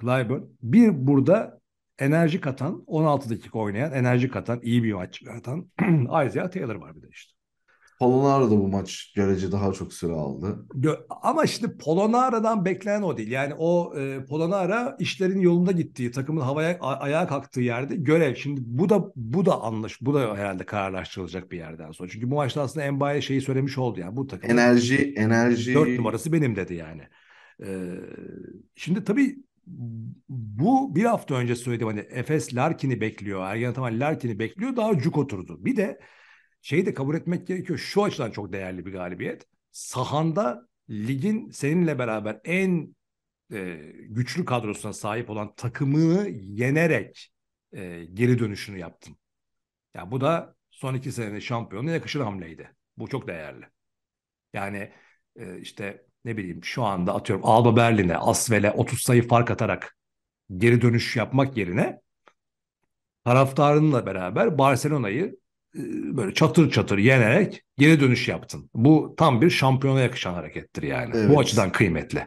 Clyburn. Bir burada enerji katan, 16 dakika oynayan, enerji katan, iyi bir maç katan Isaiah Taylor var bir de işte. Polonara'da bu maç görece daha çok süre aldı. Ama şimdi Polonara'dan beklenen o değil. Yani o e, Polonara işlerin yolunda gittiği, takımın havaya a- ayağa kalktığı yerde görev. Şimdi bu da bu da anlaş, bu da herhalde kararlaştırılacak bir yerden sonra. Çünkü bu maçta aslında Embaye şeyi söylemiş oldu yani bu takım. Enerji, enerji. Dört numarası benim dedi yani. E, şimdi tabii bu bir hafta önce söyledim hani Efes Larkin'i bekliyor. Ergen Ataman Larkin'i bekliyor. Daha cuk oturdu. Bir de şeyi de kabul etmek gerekiyor. Şu açıdan çok değerli bir galibiyet. Sahanda ligin seninle beraber en e, güçlü kadrosuna sahip olan takımını yenerek e, geri dönüşünü yaptın. Ya bu da son iki senenin şampiyonu yakışır hamleydi. Bu çok değerli. Yani e, işte ne bileyim şu anda atıyorum Alba Berlin'e, Asvel'e 30 sayı fark atarak geri dönüş yapmak yerine taraftarınla beraber Barcelona'yı e, böyle çatır çatır yenerek geri dönüş yaptın. Bu tam bir şampiyona yakışan harekettir yani. Evet. Bu açıdan kıymetli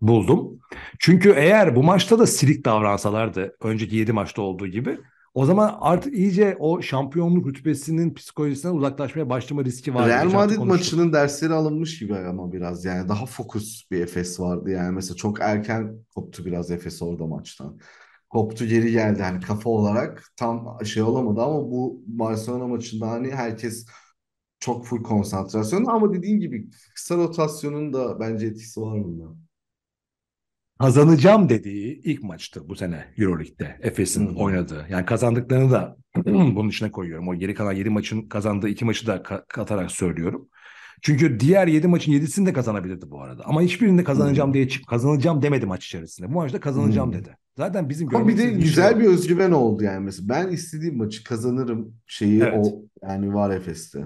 buldum. Çünkü eğer bu maçta da silik davransalardı önceki 7 maçta olduğu gibi o zaman artık iyice o şampiyonluk rütbesinin psikolojisine uzaklaşmaya başlama riski var. Real Madrid maçının dersleri alınmış gibi ama biraz yani daha fokus bir Efes vardı yani mesela çok erken koptu biraz Efes orada maçtan koptu geri geldi hani kafa olarak tam şey olamadı ama bu Barcelona maçında hani herkes çok full konsantrasyon ama dediğim gibi kısa rotasyonun da bence etkisi var bunda. Kazanacağım dediği ilk maçtı bu sene EuroLeague'de Efes'in hmm. oynadığı. Yani kazandıklarını da bunun içine koyuyorum. O geri kalan 7 maçın kazandığı iki maçı da katarak söylüyorum. Çünkü diğer 7 maçın 7'sini de kazanabilirdi bu arada. Ama hiçbirinde kazanacağım hmm. diye çık kazanacağım demedi maç içerisinde. Bu maçta kazanacağım hmm. dedi. Zaten bizim Ama bir de şey güzel bir özgüven oldu yani mesela. Ben istediğim maçı kazanırım şeyi evet. o yani var Efes'te.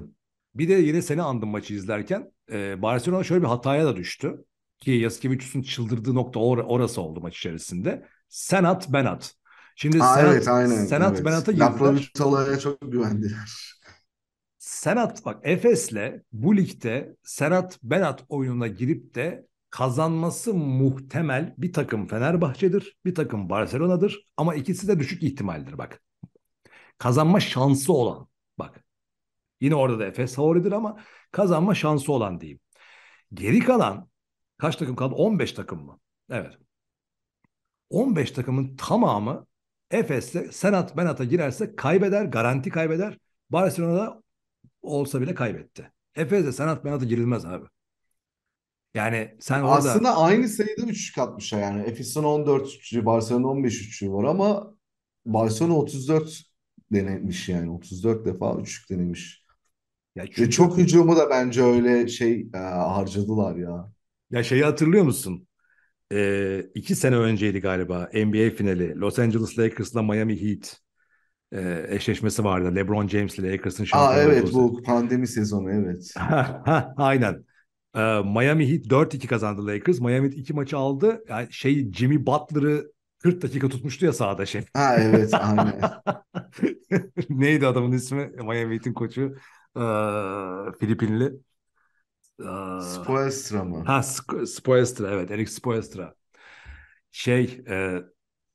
Bir de yine seni andım maçı izlerken. E, Barcelona şöyle bir hataya da düştü. Ki Yasikevicius'un çıldırdığı nokta or- orası oldu maç içerisinde. Sen at ben at. Şimdi Aa, Senat, evet, aynen, Senat evet. Benat'a girdiler. çok güvendiler. Senat bak Efes'le bu ligde Senat Benat oyununa girip de kazanması muhtemel bir takım Fenerbahçe'dir, bir takım Barcelona'dır ama ikisi de düşük ihtimaldir bak. Kazanma şansı olan bak. Yine orada da Efes favoridir ama kazanma şansı olan diyeyim. Geri kalan kaç takım kaldı? 15 takım mı? Evet. 15 takımın tamamı Efes'le Senat Benat'a girerse kaybeder, garanti kaybeder. Barcelona'da olsa bile kaybetti. Efes'e sanat penaltı girilmez abi. Yani sen Aslında orada... Aslında aynı sayıda üçlük atmışlar yani. Efes'in 14 üçlüğü, Barcelona 15 üçlüğü var ama Barcelona 34 denetmiş yani. 34 defa üçlük denemiş. Ya çünkü... Ve çok hücumu da bence öyle şey e, harcadılar ya. Ya şeyi hatırlıyor musun? Ee, iki sene önceydi galiba NBA finali. Los Angeles Lakers'la Miami Heat e, eşleşmesi vardı. LeBron James ile Lakers'ın şampiyonu. Aa evet bu pandemi sezonu evet. Aynen. Ee, Miami Heat 4-2 kazandı Lakers. Miami Heat 2 maçı aldı. Yani şey Jimmy Butler'ı 40 dakika tutmuştu ya sahada şey. Ha evet aynen. Neydi adamın ismi? Miami Heat'in koçu. Ee, Filipinli. Ee, Spoelstra mı? Ha Sp- Spoelstra evet. Eric Spoelstra. Şey e,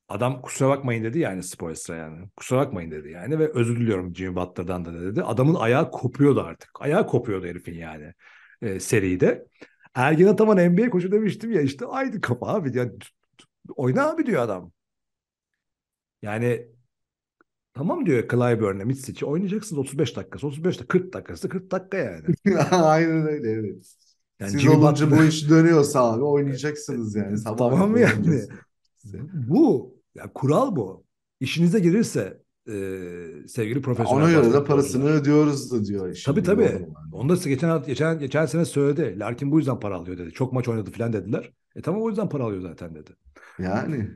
Adam kusura bakmayın dedi yani spoiler yani. Kusura bakmayın dedi yani ve özür diliyorum Jimmy Butler'dan da dedi. Adamın ayağı kopuyordu artık. Ayağı kopuyordu herifin yani e, seride. Ergen Ataman NBA koçu demiştim ya işte aynı kafa abi. Ya, oyna abi diyor adam. Yani tamam diyor Clyburn'le Mitsic'i oynayacaksınız 35 dakikası 35 dakika 40 dakikası 40 dakika yani. Aynen öyle evet. Yani Siz Jimmy olunca Butler... bu iş dönüyorsa abi oynayacaksınız yani. Sabah tamam yani. Bu yani kural bu. İşinize gelirse e, sevgili profesör. Ona göre de parasını olacak. ödüyoruz da diyor. Şimdi tabii tabii. Yani. Onu da geçen, geçen, geçen sene söyledi. Larkin bu yüzden para alıyor dedi. Çok maç oynadı falan dediler. E tamam o yüzden para alıyor zaten dedi. Yani.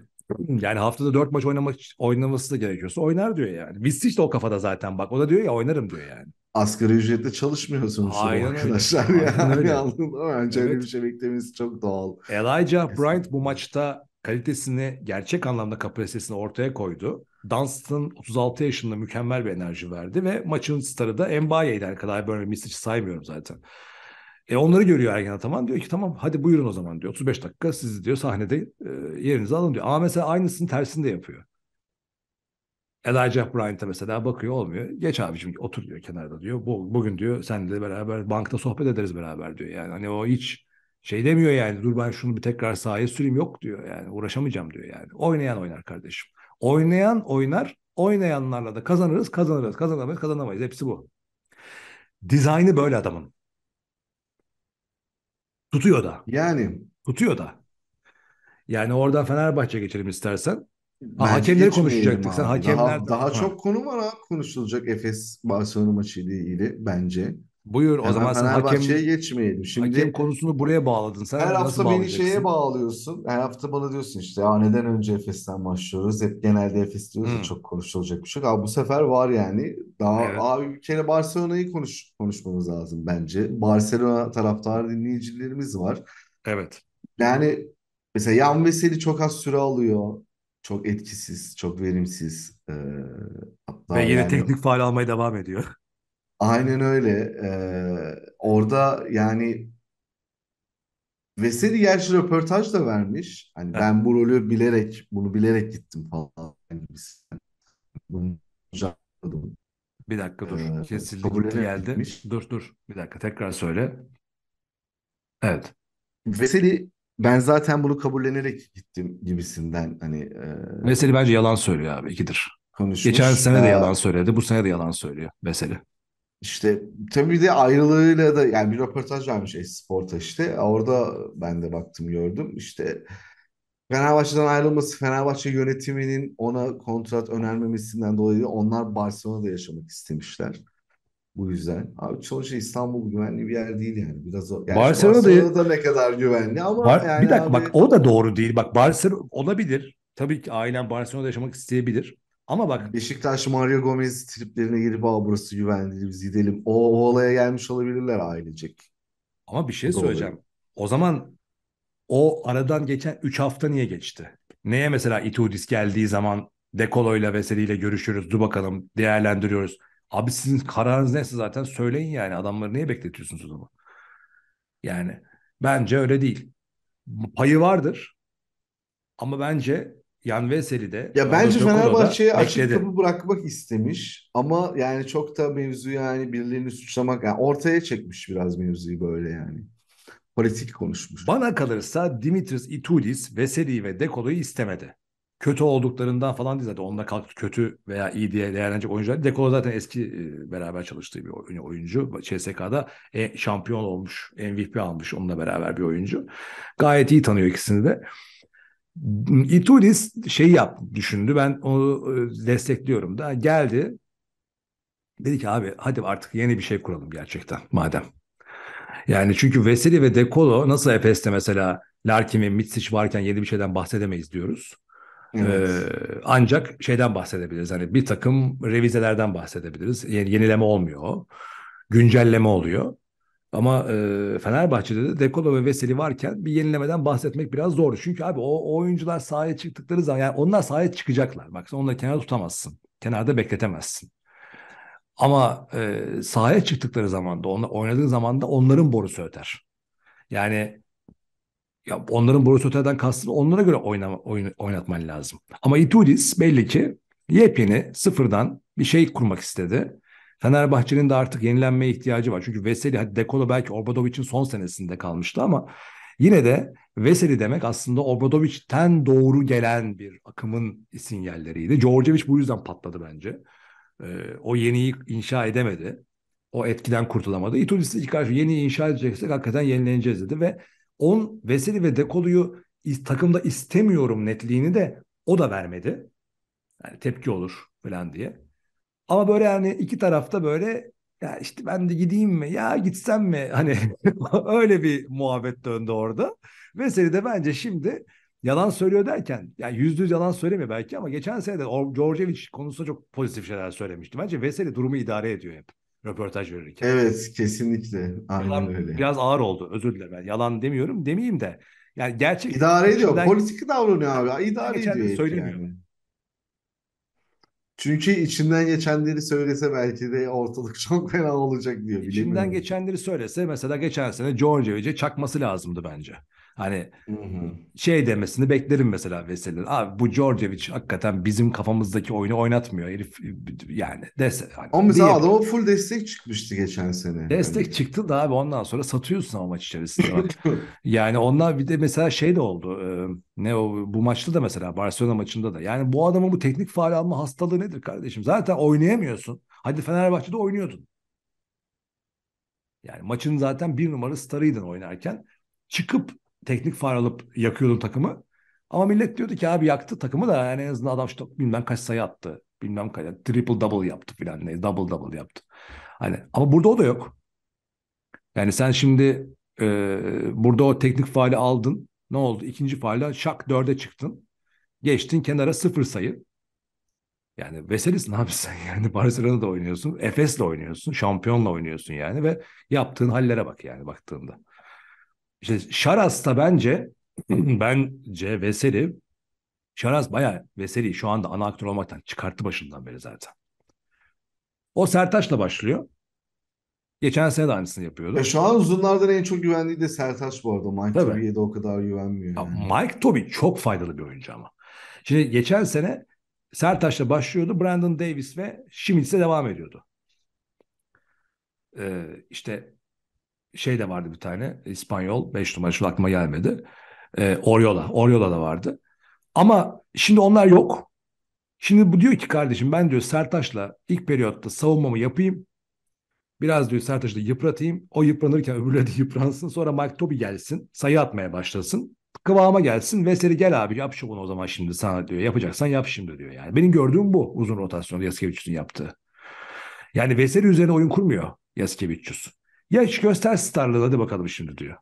Yani haftada dört maç oynamak, oynaması da gerekiyorsa oynar diyor yani. Vistiç de o kafada zaten bak. O da diyor ya oynarım diyor yani. Asgari ücretle çalışmıyorsunuz Aynen arkadaşlar. Öyle. Aynen öyle. Önce evet. bir şey beklemeniz çok doğal. Elijah Bryant bu maçta kalitesini gerçek anlamda kapasitesini ortaya koydu. Dunstan 36 yaşında mükemmel bir enerji verdi ve maçın starı da Mbaye'ydi. Yani Cliburn ve Mistic'i saymıyorum zaten. E onları görüyor Ergen Ataman diyor ki tamam hadi buyurun o zaman diyor. 35 dakika sizi diyor sahnede e, yerinize alın diyor. Ama mesela aynısının tersini de yapıyor. Elijah Bryant'a mesela bakıyor olmuyor. Geç abicim otur diyor kenarda diyor. Bu, bugün diyor senle beraber bankta sohbet ederiz beraber diyor. Yani hani o hiç şey demiyor yani dur ben şunu bir tekrar sahaya süreyim yok diyor yani uğraşamayacağım diyor yani. Oynayan oynar kardeşim. Oynayan oynar, oynayanlarla da kazanırız, kazanırız, kazanamayız, kazanamayız. Hepsi bu. Dizaynı böyle adamın. Tutuyor da. Yani. Tutuyor da. Yani oradan Fenerbahçe geçelim istersen. Ha, hakemleri konuşacaktık. Sen hakemler daha, daha çok konu var ha konuşulacak Efes Barcelona maçı ile ilgili bence. Buyur o zaman sen hakem, geçmeyelim. Şimdi hakem konusunu buraya bağladın. Sen her hafta beni şeye bağlıyorsun. Her hafta bana diyorsun işte ya neden önce Efes'ten başlıyoruz? Hep genelde Efes diyoruz hmm. çok konuşulacak bir şey. Abi bu sefer var yani. Daha evet. abi bir kere Barcelona'yı konuş konuşmamız lazım bence. Barcelona taraftarı dinleyicilerimiz var. Evet. Yani mesela Yan Veseli çok az süre alıyor. Çok etkisiz, çok verimsiz. Ee, Ve yine yani... teknik faal almaya devam ediyor. Aynen öyle. Ee, orada yani Veseli gerçi röportaj da vermiş. Hani ben bu rolü bilerek, bunu bilerek gittim falan. gibisinden. Bunu canladım. Bir dakika dur. Ee, Kesildi kabul gitti geldi. etmiş. Dur dur. Bir dakika tekrar söyle. Evet. Veseli ben zaten bunu kabullenerek gittim gibisinden hani e, Veseli bence yalan söylüyor abi. ikidir. konuşmuş. Geçen sene de Ee, yalan söyledi. Bu sene de yalan söylüyor Veseli. İşte tabii bir de ayrılığıyla da yani bir röportaj vermiş Esport'a işte. Orada ben de baktım gördüm. İşte Fenerbahçe'den ayrılması, Fenerbahçe yönetiminin ona kontrat önermemesinden dolayı onlar Barcelona'da yaşamak istemişler. Bu yüzden. Abi sonuçta İstanbul güvenli bir yer değil yani. Biraz o, yani Barcelona'da, Barcelona'da ne kadar güvenli ama Bar, yani bir dakika abi... bak o da doğru değil. Bak Barcelona olabilir. Tabii ki ailen Barcelona'da yaşamak isteyebilir. Ama bak Beşiktaş Mario Gomez triplerine girip al burası güvenli biz gidelim. O, o olaya gelmiş olabilirler ailecek. Ama bir şey Doğru. söyleyeceğim. O zaman o aradan geçen 3 hafta niye geçti? Neye mesela Itudis geldiği zaman Dekolo'yla Veseli'yle görüşürüz. Dur bakalım değerlendiriyoruz. Abi sizin kararınız neyse zaten söyleyin yani. Adamları niye bekletiyorsunuz o zaman? Yani bence öyle değil. Payı vardır. Ama bence Yan Veseli de ya bence Fenerbahçe'ye açık kapı bırakmak istemiş ama yani çok da mevzu yani birilerini suçlamak yani ortaya çekmiş biraz mevzuyu böyle yani. Politik konuşmuş. Bana kalırsa Dimitris Itudis Veseli ve Dekolo'yu istemedi. Kötü olduklarından falan değil zaten onunla kalktı kötü veya iyi diye değerlenecek oyuncular. Dekolo zaten eski e, beraber çalıştığı bir oyuncu. CSK'da e, şampiyon olmuş, MVP almış onunla beraber bir oyuncu. Gayet iyi tanıyor ikisini de. Ituris şey yap düşündü. Ben onu e, destekliyorum da. Geldi. Dedi ki abi hadi artık yeni bir şey kuralım gerçekten madem. Yani çünkü Veseli ve Dekolo nasıl Efes'te mesela Larkin ve Mitsic varken yeni bir şeyden bahsedemeyiz diyoruz. Ee, evet. Ee, ancak şeyden bahsedebiliriz. Hani bir takım revizelerden bahsedebiliriz. yenileme olmuyor. Güncelleme oluyor. Ama e, Fenerbahçe'de de Dekolo ve Veseli varken bir yenilemeden bahsetmek biraz zor. Çünkü abi o, o oyuncular sahaya çıktıkları zaman yani onlar sahaya çıkacaklar. Bak sen onları kenarda tutamazsın. Kenarda bekletemezsin. Ama e, sahaya çıktıkları zaman da onlar oynadığı zaman da onların borusu öter. Yani ya onların borusu öterden kastın onlara göre oynama, oyn, oynatman lazım. Ama Itudis belli ki yepyeni sıfırdan bir şey kurmak istedi. Fenerbahçe'nin de artık yenilenmeye ihtiyacı var. Çünkü Veseli, Dekolo belki Obradovic'in son senesinde kalmıştı ama yine de Veseli demek aslında Obradovic'ten doğru gelen bir akımın sinyalleriydi. Georgievic bu yüzden patladı bence. Ee, o yeniyi inşa edemedi. O etkiden kurtulamadı. İtudis'e karşı yeniyi inşa edeceksek hakikaten yenileneceğiz dedi ve on Veseli ve Dekolo'yu takımda istemiyorum netliğini de o da vermedi. Yani tepki olur falan diye. Ama böyle yani iki tarafta böyle ya işte ben de gideyim mi ya gitsem mi hani öyle bir muhabbet döndü orada. Veseli de bence şimdi yalan söylüyor derken yani yüzde yüz yalan söylemiyor belki ama geçen sene de Djordjevic konusunda çok pozitif şeyler söylemişti. Bence Veseli durumu idare ediyor hep röportaj verirken. Evet kesinlikle aynen yalan öyle. Biraz ağır oldu özür dilerim ben yalan demiyorum demeyeyim de. Yani gerçek idare ediyor. Politik davranıyor abi. İdare ediyor. Söylemiyor. Yani. Çünkü içinden geçenleri söylese belki de ortalık çok fena olacak diyor. İçinden geçenleri söylese mesela geçen sene George Djordjevic'e çakması lazımdı bence. Hani Hı-hı. şey demesini beklerim mesela Veseli'nin. Abi bu Djordjevic hakikaten bizim kafamızdaki oyunu oynatmıyor. Herif e, yani dese. Hani, ama mesela diye... adama full destek çıkmıştı geçen sene. Destek yani. çıktı da abi ondan sonra satıyorsun ama maç içerisinde. yani onlar bir de mesela şey de oldu. E, ne o bu maçta da mesela Barcelona maçında da. Yani bu adamın bu teknik faal alma hastalığı nedir kardeşim? Zaten oynayamıyorsun. Hadi Fenerbahçe'de oynuyordun. Yani maçın zaten bir numara starıydın oynarken. Çıkıp teknik faal alıp yakıyordun takımı. Ama millet diyordu ki abi yaktı takımı da yani en azından adam işte bilmem kaç sayı attı. Bilmem kaç triple double yaptı filan double double yaptı. Hani ama burada o da yok. Yani sen şimdi e, burada o teknik faali aldın. Ne oldu? İkinci faale şak dörde çıktın. Geçtin kenara sıfır sayı. Yani Veselis ne yapıyorsun? Yani Barcelona'da oynuyorsun. Efes'le oynuyorsun. Şampiyonla oynuyorsun yani ve yaptığın hallere bak yani baktığında. İşte Şaras da bence bence Veseli Şaras bayağı Veseli şu anda ana aktör olmaktan çıkarttı başından beri zaten. O Sertaç'la başlıyor. Geçen sene de aynısını yapıyordu. E şu an uzunlardan en çok güvendiği de Sertaç bu arada. Mike Tabii. de o kadar güvenmiyor. yani. Mike Toby çok faydalı bir oyuncu ama. Şimdi geçen sene Sertaç'la başlıyordu. Brandon Davis ve Schmiltz'e devam ediyordu. Ee, işte şey de vardı bir tane İspanyol 5 numara şu aklıma gelmedi. E, Oriola. Oriola da vardı. Ama şimdi onlar yok. Şimdi bu diyor ki kardeşim ben diyor Sertaç'la ilk periyotta savunmamı yapayım. Biraz diyor Sertaç'la yıpratayım. O yıpranırken öbürleri de yıpransın. Sonra Mike Toby gelsin. Sayı atmaya başlasın. Kıvama gelsin. Veseli gel abi yap şu bunu o zaman şimdi sana diyor. Yapacaksan yap şimdi diyor yani. Benim gördüğüm bu uzun rotasyonda Yaskevicius'un yaptığı. Yani Veseli üzerine oyun kurmuyor Yaskevicius. Ya hiç göster starlığı hadi bakalım şimdi diyor.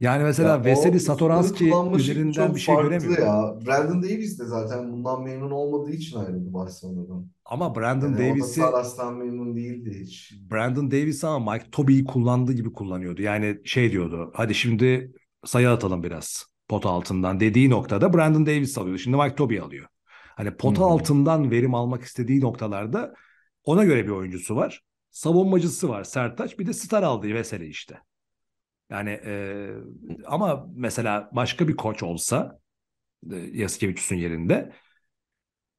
Yani mesela ya Veseli Satoranski üzerinden bir şey göremiyor. Ya. Brandon Davis de zaten bundan memnun olmadığı için ayrıldı Barcelona'dan. Ama Brandon yani Davis'i Dallas'tan memnun değildi hiç. Brandon Davis ama Mike Toby'yi kullandığı gibi kullanıyordu. Yani şey diyordu. Hadi şimdi sayı atalım biraz pot altından dediği noktada Brandon Davis alıyordu. Şimdi Mike Toby alıyor. Hani pot hmm. altından verim almak istediği noktalarda ona göre bir oyuncusu var savunmacısı var Sertaç bir de star aldığı mesele işte. Yani e, ama mesela başka bir koç olsa e, Yasikevicius'un yerinde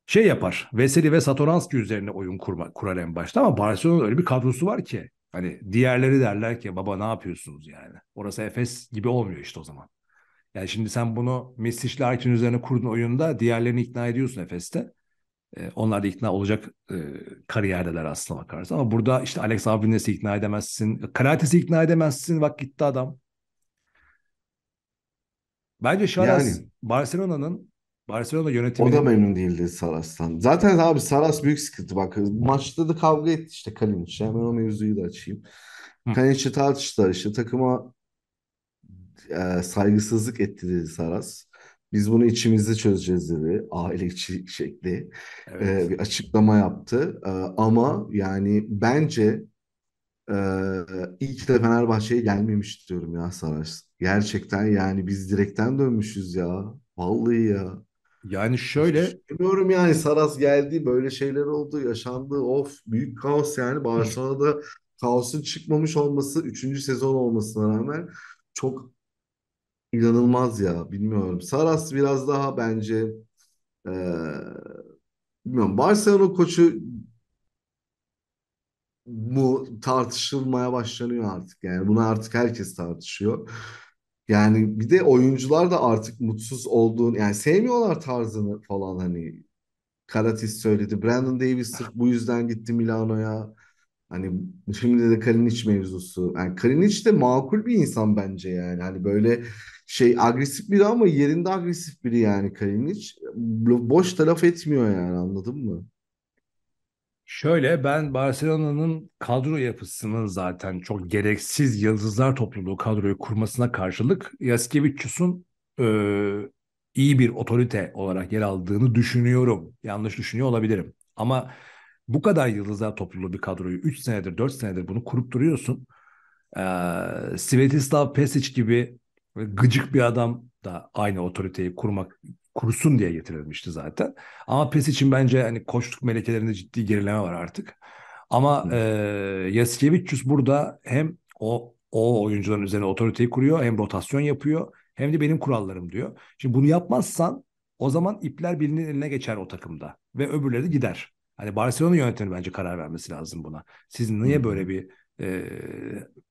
şey yapar. Veseli ve Satoranski üzerine oyun kurma, kurar en başta ama Barcelona'nın öyle bir kadrosu var ki hani diğerleri derler ki baba ne yapıyorsunuz yani. Orası Efes gibi olmuyor işte o zaman. Yani şimdi sen bunu Messi ile üzerine kurduğun oyunda diğerlerini ikna ediyorsun Efes'te. Ee, onlar da ikna olacak e, kariyerdeler aslına bakarsan. Ama burada işte Alex Abines'i ikna edemezsin. Karates'i ikna edemezsin. Bak gitti adam. Bence Şaras yani, Barcelona'nın Barcelona yönetimi... O da memnun değildi Saras'tan. Zaten abi Saras büyük sıkıntı bak. Maçta da kavga etti işte Kalinic. Hemen o mevzuyu da açayım. Kalinic'i tartıştılar işte takıma e, saygısızlık etti dedi Saras. Biz bunu içimizde çözeceğiz dedi aile içi şekli. Evet. Ee, bir açıklama yaptı. Ee, ama yani bence e, ilk de Fenerbahçe'ye gelmemiş diyorum ya Saraç. Gerçekten yani biz direkten dönmüşüz ya. Vallahi ya. Yani şöyle... Bilmiyorum yani Saras geldi böyle şeyler oldu yaşandı of büyük kaos yani Barcelona'da kaosun çıkmamış olması 3. sezon olmasına rağmen çok inanılmaz ya bilmiyorum. Saras biraz daha bence e, bilmiyorum Barcelona koçu mu tartışılmaya başlanıyor artık. Yani bunu artık herkes tartışıyor. Yani bir de oyuncular da artık mutsuz olduğunu yani sevmiyorlar tarzını falan hani Karatis söyledi. Brandon Davis sırf bu yüzden gitti Milano'ya. Hani şimdi de Kalinic mevzusu. Yani Kalinic de makul bir insan bence yani. Hani böyle şey agresif biri ama yerinde agresif biri yani Kalinic. Boş da etmiyor yani anladın mı? Şöyle ben Barcelona'nın kadro yapısının zaten çok gereksiz yıldızlar topluluğu kadroyu kurmasına karşılık Yaskevicius'un e, iyi bir otorite olarak yer aldığını düşünüyorum. Yanlış düşünüyor olabilirim. Ama bu kadar yıldızlar topluluğu bir kadroyu 3 senedir 4 senedir bunu kurup duruyorsun. Ee, Svetislav Pesic gibi gıcık bir adam da aynı otoriteyi kurmak kursun diye getirilmişti zaten. Ama Pesic'in bence hani koçluk melekelerinde ciddi gerileme var artık. Ama hmm. e, burada hem o o oyuncuların üzerine otoriteyi kuruyor hem rotasyon yapıyor hem de benim kurallarım diyor. Şimdi bunu yapmazsan o zaman ipler birinin eline geçer o takımda ve öbürleri de gider. Hani Barcelona yönetimi bence karar vermesi lazım buna. Siz niye böyle bir e,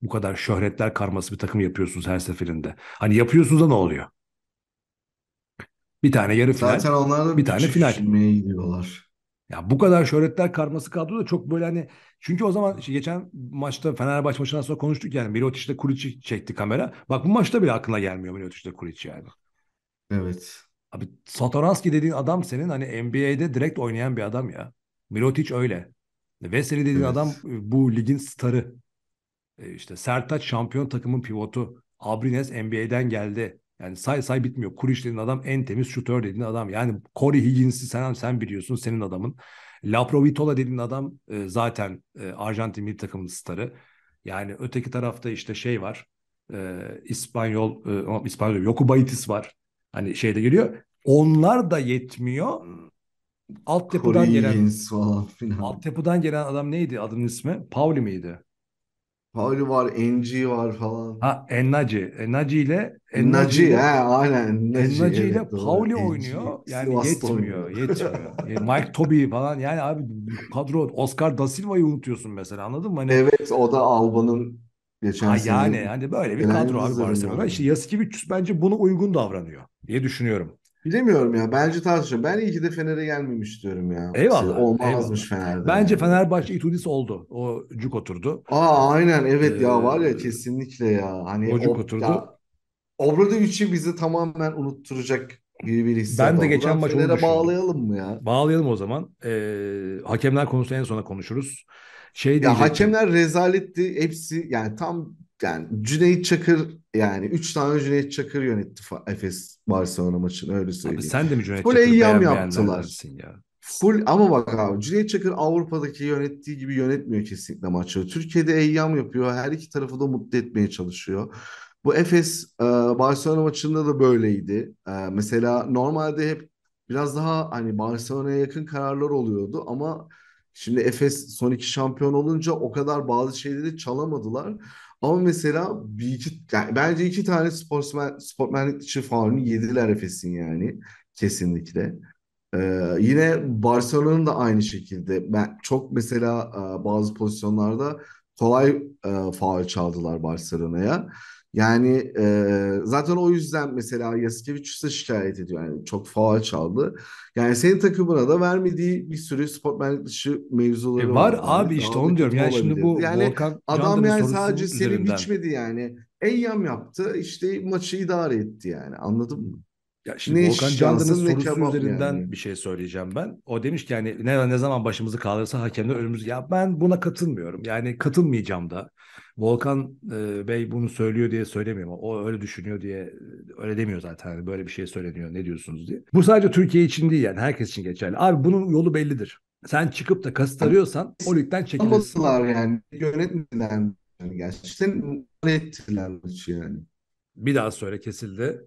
bu kadar şöhretler karması bir takım yapıyorsunuz her seferinde? Hani yapıyorsunuz da ne oluyor? Bir tane yarı final. Zaten onlar da bir tane final. gidiyorlar. Ya bu kadar şöhretler karması kaldı da çok böyle hani çünkü o zaman işte geçen maçta Fenerbahçe maçından sonra konuştuk yani Milotic'le Kulic'i çekti kamera. Bak bu maçta bile aklına gelmiyor Milotic'le Kulic yani. Evet. Abi Satoranski dediğin adam senin hani NBA'de direkt oynayan bir adam ya. Mirotic öyle. Veseli dediğin evet. adam e, bu ligin starı. E, işte Sertaç şampiyon takımın pivotu. Abrines NBA'den geldi. Yani say say bitmiyor. Kuriş dediğin adam en temiz şutör dediğin adam. Yani Corey Higgins'i sen, sen biliyorsun senin adamın. Laprovitola dediğin adam e, zaten Arjantin milli takımının starı. Yani öteki tarafta işte şey var. E, İspanyol, e, İspanyol Yokubaitis var. Hani şeyde geliyor. Onlar da yetmiyor altyapıdan Corey gelen falan filan. Altyapıdan gelen adam neydi adının ismi? Pauli miydi? Pauli var, NG var falan. Ha Ennaci. Ennaci ile Ennaci ha aynen. Ennaci evet, ile Pauli NG. oynuyor. Yani Sivas yetmiyor. yetmiyor. E, Mike Toby falan yani abi kadro Oscar Da Silva'yı unutuyorsun mesela anladın mı? Hani... Evet o da Alba'nın geçen ha, Yani hani böyle bir kadro abi Barcelona. Yani. İşte Yasikevicius bence buna uygun davranıyor diye düşünüyorum. Bilemiyorum ya. Bence tartışıyorum. Ben iyi ki de Fener'e gelmemiş diyorum ya. Eyvallah. Şey, olmazmış eyvallah. Fener'de. Bence yani. Fenerbahçe İtudis oldu. O cuk oturdu. Aa aynen evet ee, ya var ya kesinlikle ya. Hani o cuk o, oturdu. Ya, Obradoviç'i bizi tamamen unutturacak gibi bir hissiyat Ben de geçen maç onu bağlayalım mı ya? Bağlayalım o zaman. Ee, hakemler konusunu en sona konuşuruz. Şey ya hakemler rezaletti. Hepsi yani tam yani Cüneyt Çakır yani 3 tane Cüneyt Çakır yönetti Efes Barcelona maçını öyle söyleyeyim. Abi sen de mi Cüneyt Full Çakır yam yaptılar. Ya. Full ama bak abi Cüneyt Çakır Avrupa'daki yönettiği gibi yönetmiyor kesinlikle maçı. Türkiye'de eyyam yapıyor. Her iki tarafı da mutlu etmeye çalışıyor. Bu Efes e, Barcelona maçında da böyleydi. E, mesela normalde hep biraz daha hani Barcelona'ya yakın kararlar oluyordu ama şimdi Efes son iki şampiyon olunca o kadar bazı şeyleri çalamadılar. Ama mesela bir iki, yani bence iki tane sportmen, sportmenlik dışı faulünü yediler Efes'in yani kesinlikle. Ee, yine Barcelona'nın da aynı şekilde. Ben çok mesela e, bazı pozisyonlarda kolay e, faul çaldılar Barcelona'ya. Yani e, zaten o yüzden mesela Yasikevicius'a şikayet ediyor. Yani çok faal çaldı. Yani senin takımına da vermediği bir sürü sportmenlik dışı mevzuları e var. Var abi yani. işte onu diyorum. Yani şimdi bu yani Volkan adam yani sadece üzerinden. seni biçmedi yani. Eyyam yaptı. işte maçı idare etti yani. Anladın mı? Ya şimdi ne Volkan Candan'ın sorusu üzerinden yani. bir şey söyleyeceğim ben. O demiş ki yani ne, ne zaman başımızı kaldırırsa hakemle ölümümüz. Ya ben buna katılmıyorum. Yani katılmayacağım da. Volkan e, Bey bunu söylüyor diye söylemiyor. O öyle düşünüyor diye e, öyle demiyor zaten. Yani böyle bir şey söyleniyor ne diyorsunuz diye. Bu sadece Türkiye için değil yani herkes için geçerli. Abi bunun yolu bellidir. Sen çıkıp da kasıt arıyorsan o ligden çekilirsin. yani yönetmediler gerçekten ettiler maçı yani. Bir daha söyle kesildi.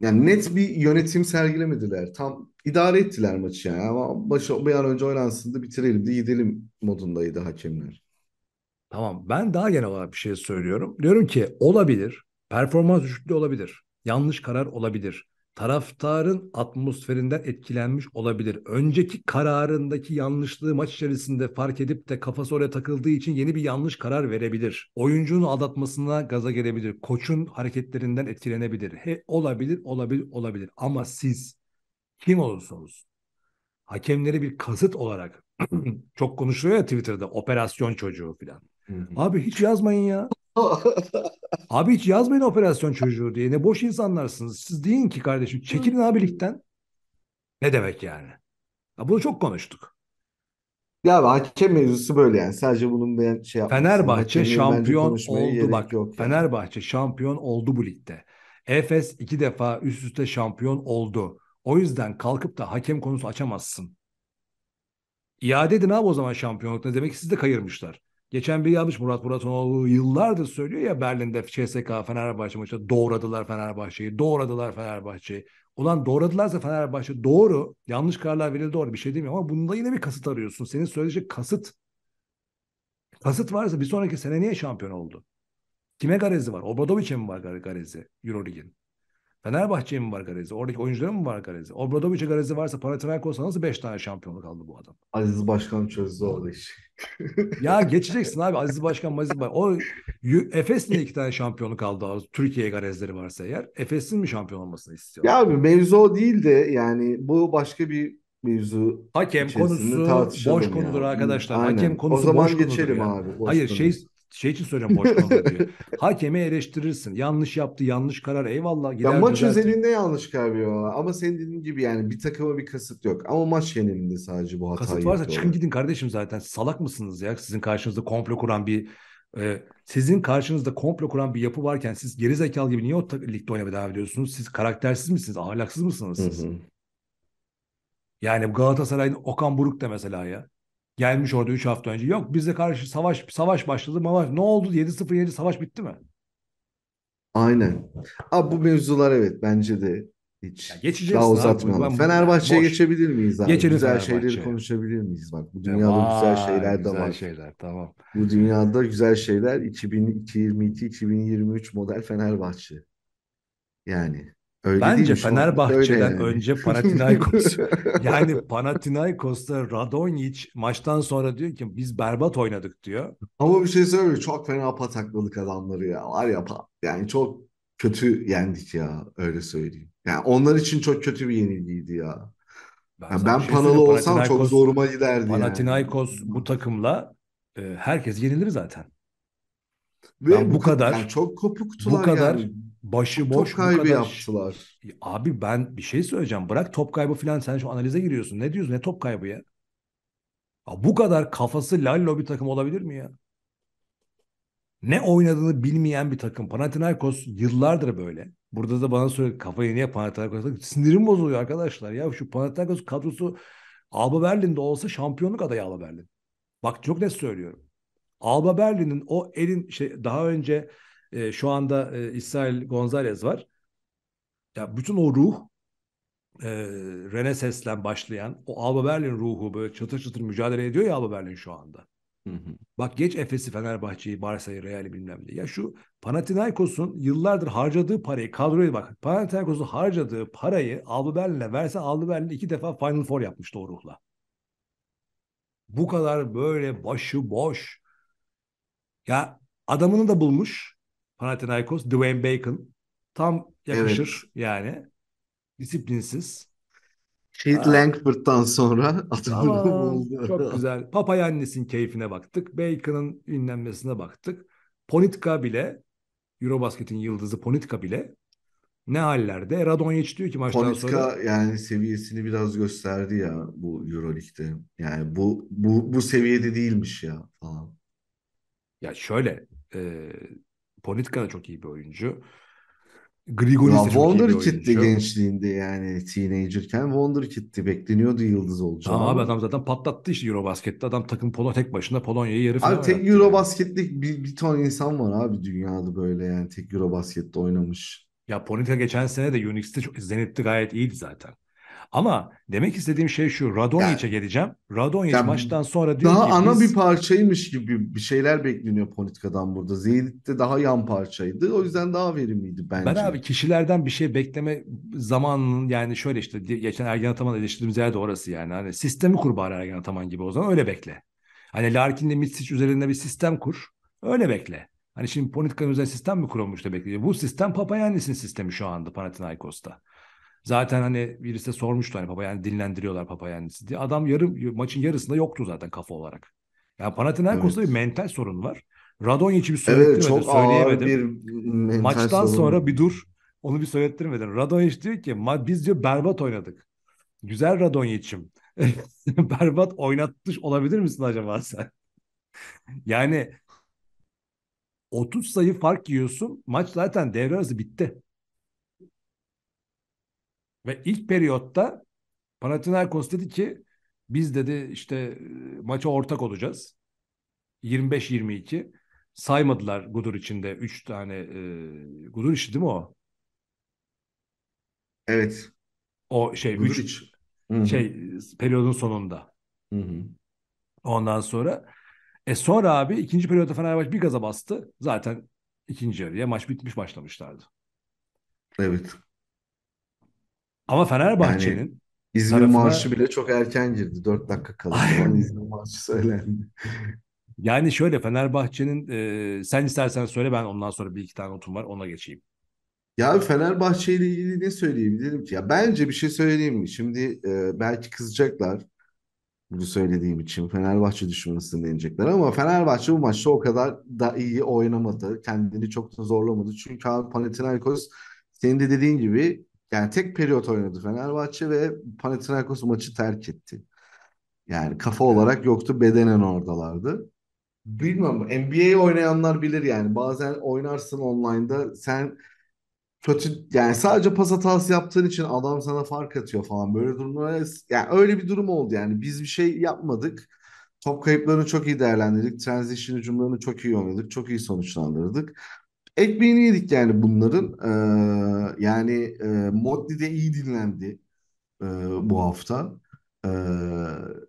Yani net bir yönetim sergilemediler. Tam idare ettiler maçı yani. Ama başı bir an önce oynansın da bitirelim de gidelim modundaydı hakemler. Tamam ben daha genel olarak bir şey söylüyorum. Diyorum ki olabilir. Performans düşüklüğü olabilir. Yanlış karar olabilir. Taraftarın atmosferinden etkilenmiş olabilir. Önceki kararındaki yanlışlığı maç içerisinde fark edip de kafası oraya takıldığı için yeni bir yanlış karar verebilir. Oyuncunun aldatmasına gaza gelebilir. Koçun hareketlerinden etkilenebilir. He, olabilir, olabilir, olabilir. Ama siz kim olursanız hakemleri bir kasıt olarak çok konuşuluyor ya Twitter'da operasyon çocuğu falan. Hmm. Abi hiç yazmayın ya. abi hiç yazmayın operasyon çocuğu diye. Ne boş insanlarsınız. Siz deyin ki kardeşim çekilin abilikten. Ne demek yani? Ya bunu çok konuştuk. Ya abi hakem mevzusu böyle yani. Sadece bunun ben şey yapmak Fenerbahçe şampiyon oldu bak. Yok yani. Fenerbahçe şampiyon oldu bu ligde. Efes iki defa üst üste şampiyon oldu. O yüzden kalkıp da hakem konusu açamazsın. İade edin abi o zaman şampiyonlukta. Demek ki sizi de kayırmışlar. Geçen bir yazmış Murat Muratoğlu yıllardır söylüyor ya Berlin'de CSK Fenerbahçe maçında doğradılar Fenerbahçe'yi, doğradılar Fenerbahçe'yi. Ulan doğradılarsa Fenerbahçe doğru, yanlış kararlar verildi doğru bir şey demiyorum ama bunda yine bir kasıt arıyorsun. Senin söyleyecek kasıt. Kasıt varsa bir sonraki sene niye şampiyon oldu? Kime garezi var? Obradoviç'e mi var garezi Euroleague'in? Fenerbahçe'ye mi var garezi? Oradaki oyunculara mı var garezi? Obradovic'e garezi varsa Panathinaikos'a nasıl 5 tane şampiyonluk aldı bu adam? Aziz Başkan çözdü orada işi. ya geçeceksin abi Aziz Başkan, Aziz Başkan. O Efes'in iki tane şampiyonluk aldı. Türkiye garezleri varsa eğer. Efes'in mi şampiyon olmasını istiyor? Ya abi mevzu o değil de yani bu başka bir mevzu. Hakem konusu boş konudur ya. arkadaşlar. Aynen. Hakem konusu o zaman boş geçelim abi. Hayır konu. şey şey için söylüyorum boş diye. Hakemi eleştirirsin. Yanlış yaptı, yanlış karar. Eyvallah. Gider ya maç düzeltir. özelinde yanlış kaybediyorlar. Ama senin dediğin gibi yani bir takıma bir kasıt yok. Ama maç genelinde sadece bu hatayı Kasıt varsa yapıyorlar. çıkın gidin kardeşim zaten. Salak mısınız ya? Sizin karşınızda komplo kuran bir e, sizin karşınızda komplo kuran bir yapı varken siz geri zekalı gibi niye o ligde oynamaya devam ediyorsunuz? Siz karaktersiz misiniz? Ahlaksız mısınız siz? Hı hı. Yani Galatasaray'ın Okan Buruk da mesela ya. Gelmiş orada 3 hafta önce. Yok bizle karşı savaş savaş başladı. Mavaş. Ne oldu? 7-0-7 savaş bitti mi? Aynen. Abi bu mevzular evet bence de hiç ya geçeceğiz daha uzatmayalım. ben Fenerbahçe'ye geçebilir miyiz abi? Geçelim güzel şeyleri konuşabilir miyiz? Bak bu dünyada Aa, güzel şeyler güzel de var. şeyler tamam. Bu dünyada güzel şeyler 2022-2023 model Fenerbahçe. Yani Öyle Bence Fenerbahçe'den yani. önce Panathinaikos. yani Panathinaikos'ta Radonjic maçtan sonra diyor ki biz berbat oynadık diyor. Ama bir şey söyleyeyim çok fena patakladık adamları ya. Var ya yani çok kötü yendik ya öyle söyleyeyim. Yani onlar için çok kötü bir yenilgiydi ya. Ben, yani ben şey Panalı olsam çok zoruma giderdi Panathinaikos yani. bu takımla e, herkes yenilir zaten. Ve yani bu, bu kadar yani çok kopuktular bu kadar yani başı boş. Top kaybı kadar... yaptılar. Abi ben bir şey söyleyeceğim. Bırak top kaybı falan sen şu analize giriyorsun. Ne diyorsun? Ne top kaybı ya? ya bu kadar kafası lallo bir takım olabilir mi ya? Ne oynadığını bilmeyen bir takım. Panathinaikos yıllardır böyle. Burada da bana söyle kafayı niye Panathinaikos'a sinirim bozuluyor arkadaşlar. Ya şu Panathinaikos kadrosu Alba Berlin'de olsa şampiyonluk adayı Alba Berlin. Bak çok net söylüyorum. Alba Berlin'in o elin şey daha önce e, şu anda e, İsrail Gonzalez var. Ya bütün o ruh e, Reneses'ten başlayan o Alba Berlin ruhu böyle çatır çatır mücadele ediyor ya Alba Berlin şu anda. Hı hı. Bak geç Efes'i, Fenerbahçe'yi, Barça'yı, Real'i bilmem ne. Ya şu Panathinaikos'un yıllardır harcadığı parayı, kadroyu bak. Panathinaikos'un harcadığı parayı Alba Berlin'e verse Alba Berlin iki defa Final Four yapmış o ruhla. Bu kadar böyle başı boş. Ya adamını da bulmuş. Panathinaikos, Dwayne Bacon. Tam yakışır evet. yani. Disiplinsiz. Keith Langford'dan sonra adamın oldu. Çok güzel. Papayannis'in keyfine baktık. Bacon'ın ünlenmesine baktık. Ponitka bile Eurobasket'in yıldızı Ponitka bile ne hallerde? Radonjic diyor ki maçtan Ponitka sonra. Ponitka yani seviyesini biraz gösterdi ya bu Euroleague'de. Yani bu bu bu seviyede değilmiş ya falan. Ya şöyle e, Politika da çok iyi bir oyuncu. Grigonis de çok iyi bir oyuncu. gençliğinde yani teenagerken Wonderkid'di. Bekleniyordu yıldız olacağını. Ama abi adam zaten patlattı işte Eurobasket'te. Adam takım Polo tek başına Polonya'yı yarı final Abi tek Eurobasket'lik yani. bir, bir ton insan var abi dünyada böyle yani tek Eurobasket'te oynamış. Ya Politika geçen sene de Unix'te Zenit'te gayet iyiydi zaten. Ama demek istediğim şey şu. Radonjić'e yani, geleceğim. Radonjić yani, maçtan sonra diyor daha ki... Daha ana biz... bir parçaymış gibi bir şeyler bekleniyor politikadan burada. Zeylit de daha yan parçaydı. O yüzden daha verimliydi bence. Ben abi kişilerden bir şey bekleme zamanının yani şöyle işte geçen Ergen Ataman eleştirdiğimiz yer de orası yani. Hani sistemi kur bari Ergen Ataman gibi o zaman öyle bekle. Hani Larkin'le Mitsic üzerinde bir sistem kur. Öyle bekle. Hani şimdi Ponitka'nın üzerine sistem mi kurulmuş da bekliyor? Bu sistem Papayannis'in sistemi şu anda Panathinaikos'ta. Zaten hani birisi de sormuştu hani Papa yani dinlendiriyorlar Papa yani diye. Adam yarım maçın yarısında yoktu zaten kafa olarak. Yani Panathinaikos'ta evet. bir mental sorun var. Radonjic'i bir söylettirmedi. Evet, çok ağır bir mental Maçtan sorun. sonra bir dur. Onu bir söylettirmedin. Radonjic diyor ki biz diyor berbat oynadık. Güzel Radonjic'im. berbat oynatmış olabilir misin acaba sen? yani 30 sayı fark yiyorsun. Maç zaten devre arası bitti. Ve ilk periyotta Panathinaikos dedi ki biz dedi işte e, maça ortak olacağız. 25-22 saymadılar Gudur içinde 3 tane e, Gudur işi değil mi o? Evet. O şey Gudur şey periyodun sonunda. Hı-hı. Ondan sonra e sonra abi ikinci periyoda Fenerbahçe bir gaza bastı. Zaten ikinci yarıya maç bitmiş başlamışlardı. Evet. Ama Fenerbahçe'nin Yani İzmir tarafına Marşı bile çok erken girdi. 4 dakika kaldı. falan İzmir Marşı söylendi. yani şöyle Fenerbahçe'nin e, sen istersen söyle ben ondan sonra bir iki tane notum var ona geçeyim. Ya Fenerbahçe ile ilgili ne söyleyebilirim ki? Ya bence bir şey söyleyeyim mi? Şimdi e, belki kızacaklar bunu söylediğim için. Fenerbahçe düşmanısın denecekler ama Fenerbahçe bu maçta o kadar da iyi oynamadı. Kendini çok da zorlamadı. Çünkü abi Panathinaikos senin de dediğin gibi yani tek periyot oynadı Fenerbahçe ve Panathinaikos maçı terk etti. Yani kafa olarak yoktu bedenen oradalardı. Bilmem NBA oynayanlar bilir yani bazen oynarsın online'da sen kötü yani sadece pas hatası yaptığın için adam sana fark atıyor falan böyle durumlar. yani öyle bir durum oldu yani biz bir şey yapmadık. Top kayıplarını çok iyi değerlendirdik. Transition hücumlarını çok iyi oynadık. Çok iyi sonuçlandırdık. Ekmeğini yedik yani bunların. Ee, yani e, Motley de iyi dinlendi e, bu hafta. E,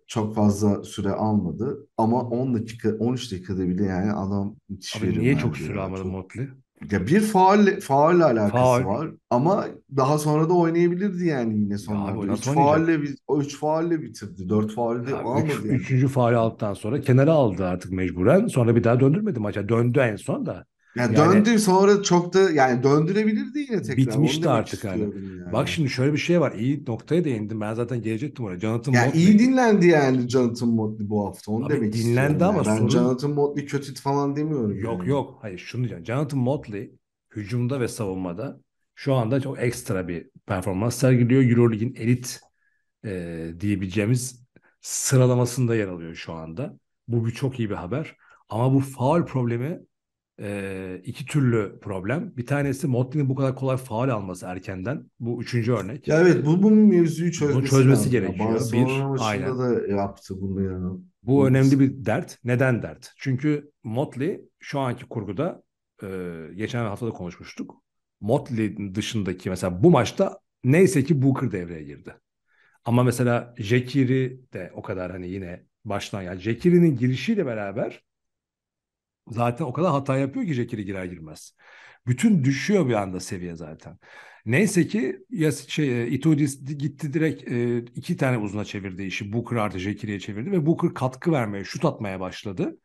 çok fazla süre almadı. Ama 10 dakika, 13 dakikada bile yani adam müthiş Abi niye çok süre almadı çok... Motley? Ya bir faal faalle alakası faal. var ama daha sonra da oynayabilirdi yani yine sonunda Ya üç faalle o üç faalle bitirdi. Dört faalle de almadı üç, yani. Üçüncü faal aldıktan sonra kenara aldı artık mecburen. Sonra bir daha döndürmedi maça. Döndü en son da. Ya yani, döndü sonra çok da yani döndürebilirdi yine tekrar. Bitmişti artık hani. Yani. Bak şimdi şöyle bir şey var. İyi noktaya değindim. Ben zaten gelecektim oraya. Jonathan ya Motley. iyi dinlendi yani Jonathan Motley bu hafta. Onu Abi demek dinlendi ama yani. Ben sorun... Jonathan Motley kötü falan demiyorum. Yok yani. yok. Hayır şunu diyeceğim. Jonathan Motley hücumda ve savunmada şu anda çok ekstra bir performans sergiliyor. EuroLeague'in elit e, diyebileceğimiz sıralamasında yer alıyor şu anda. Bu bir çok iyi bir haber. Ama bu faul problemi e, iki türlü problem. Bir tanesi Motley'nin bu kadar kolay faal alması erkenden. Bu üçüncü örnek. Ya evet bu, bu mevzuyu çözmesi, Bunu çözmesi gerekiyor. Barcelona bir, aynen. da yaptı bunu ya. Bu Bilmiyorum. önemli bir dert. Neden dert? Çünkü Motley şu anki kurguda e, geçen hafta da konuşmuştuk. Motley dışındaki mesela bu maçta neyse ki Booker devreye girdi. Ama mesela Jekiri de o kadar hani yine baştan ya yani Jekiri'nin girişiyle beraber zaten o kadar hata yapıyor ki Jekiri girer girmez. Bütün düşüyor bir anda seviye zaten. Neyse ki ya şey e, Itudis gitti direkt e, iki tane uzuna çevirdi işi. Booker artı Jekiri'ye çevirdi ve Booker katkı vermeye, şut atmaya başladı.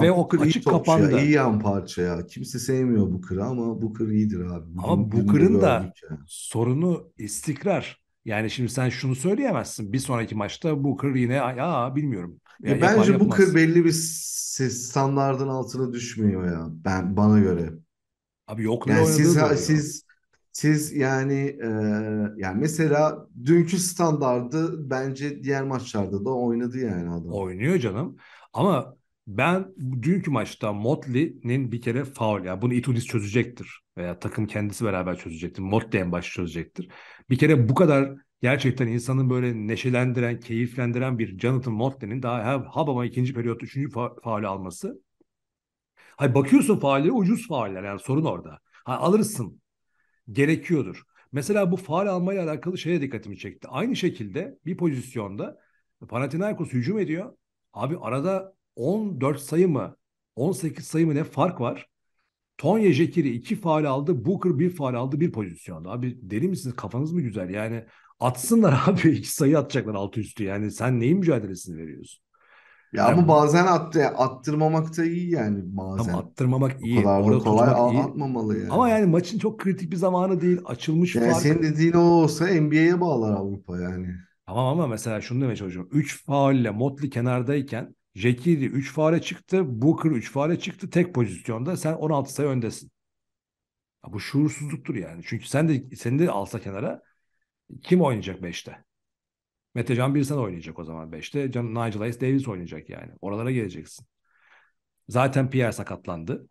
Ve ama o açık kapandı. Ya, iyi yan parça ya. Kimse sevmiyor bu Booker'ı ama bu kır iyidir abi. Bugün, ama kırın da sorunu istikrar. Yani şimdi sen şunu söyleyemezsin. Bir sonraki maçta bu kır yine ya bilmiyorum ya yapar bence bu kır belli bir ses standardın altına düşmüyor ya. Ben bana göre. Abi yok ne Yani siz da siz siz yani e, yani mesela dünkü standardı bence diğer maçlarda da oynadı yani adam. Oynuyor canım. Ama ben dünkü maçta Motley'nin bir kere faul ya. Bunu Itudis çözecektir. Veya takım kendisi beraber çözecektir. Motley en baş çözecektir. Bir kere bu kadar gerçekten insanın böyle neşelendiren, keyiflendiren bir Jonathan Motley'nin daha Habama ikinci periyot üçüncü fa- faali alması. Hay bakıyorsun faaliye ucuz faaller yani sorun orada. Ha alırsın. Gerekiyordur. Mesela bu faal almayla alakalı şeye dikkatimi çekti. Aynı şekilde bir pozisyonda Panathinaikos hücum ediyor. Abi arada 14 sayı mı 18 sayı mı ne fark var? Tonya Jekiri iki faal aldı. Booker bir faal aldı bir pozisyonda. Abi deli misiniz? Kafanız mı güzel? Yani Atsınlar abi. iki sayı atacaklar altı üstü. Yani sen neyin mücadelesini veriyorsun? Ya yani, ama bazen attı, attırmamak da iyi yani bazen. Tam attırmamak iyi. O kadar Orada kolay iyi. atmamalı yani. Ama yani maçın çok kritik bir zamanı değil. Açılmış yani fark. Senin dediğin o olsa NBA'ye bağlar Avrupa yani. Tamam ama mesela şunu demeye çalışıyorum. 3 faulle Motley kenardayken Jekiri 3 fare çıktı. Booker 3 fare çıktı. Tek pozisyonda sen 16 sayı öndesin. Ya bu şuursuzluktur yani. Çünkü sen de seni de alsa kenara kim oynayacak 5'te? Can Birsen oynayacak o zaman 5'te. Nigel Hayes Davis oynayacak yani. Oralara geleceksin. Zaten Pierre sakatlandı.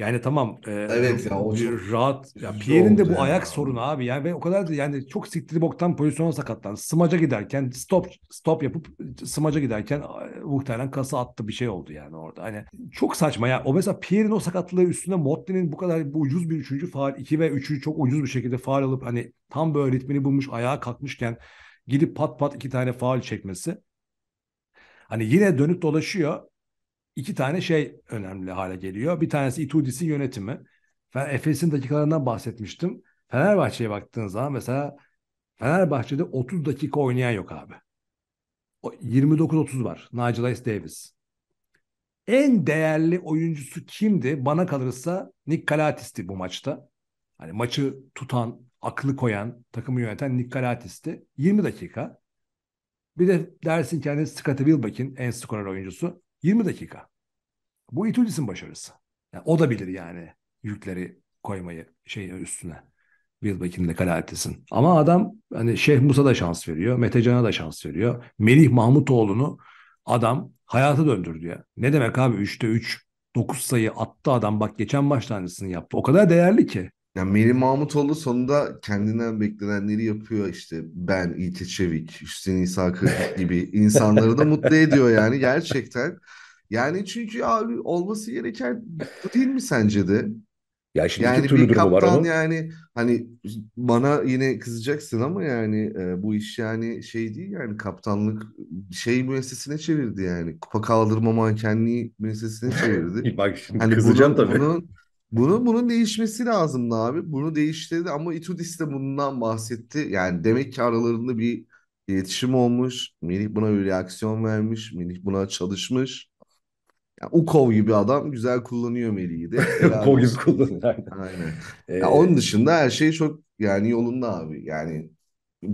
Yani tamam. E, evet ya o çok rahat. Ya Pierre'in de bu yani. ayak sorunu abi. Yani ve o kadar da yani çok siktiri boktan pozisyona sakatlan. Smaca giderken stop stop yapıp smaca giderken muhtemelen kasa attı bir şey oldu yani orada. Hani çok saçma ya. O mesela Pierre'in o sakatlığı üstüne Motley'nin bu kadar bu ucuz bir üçüncü faal, iki ve üçü çok ucuz bir şekilde faal alıp hani tam böyle ritmini bulmuş ayağa kalkmışken gidip pat pat iki tane faal çekmesi. Hani yine dönüp dolaşıyor iki tane şey önemli hale geliyor. Bir tanesi Itudis'in yönetimi. Ben Efes'in dakikalarından bahsetmiştim. Fenerbahçe'ye baktığın zaman mesela Fenerbahçe'de 30 dakika oynayan yok abi. 29-30 var. Nigel Ace Davis. En değerli oyuncusu kimdi? Bana kalırsa Nick Kalatis'ti bu maçta. Hani maçı tutan, aklı koyan, takımı yöneten Nick Kalatis'ti. 20 dakika. Bir de dersin ki hani Scottie Wilbeck'in en skorer oyuncusu 20 dakika. Bu Itudis'in başarısı. Yani o da bilir yani yükleri koymayı şey üstüne. Wilbeck'in de kalitesin. Ama adam hani Şeyh Musa da şans veriyor. Metecan'a da şans veriyor. Melih Mahmutoğlu'nu adam hayata döndürdü ya. Ne demek abi 3'te 3 9 sayı attı adam bak geçen maç tanesini yaptı. O kadar değerli ki. Ya Meri Mahmutoğlu sonunda kendinden beklenenleri yapıyor işte ben İlke Çevik, Hüseyin İsa Kırık gibi insanları da mutlu ediyor yani gerçekten. Yani çünkü abi olması gereken bu değil mi sence de? Ya şimdi Yani bir durumu var kaptan onun. yani hani bana yine kızacaksın ama yani e, bu iş yani şey değil yani kaptanlık şey müessesine çevirdi yani kupa kaldırma mankenliği müessesine çevirdi. Bak şimdi Hani kızacağım bunun tabii. bunun bunu bunun değişmesi lazımdı abi. Bunu değiştirdi ama Itudis de bundan bahsetti. Yani demek ki aralarında bir iletişim olmuş. Melih buna bir reaksiyon vermiş. Melih buna çalışmış. Yani Ukov gibi adam güzel kullanıyor Melih'i de. Ukov gibi kullanıyor. Aynen. Ee... Yani onun dışında her şey çok yani yolunda abi. Yani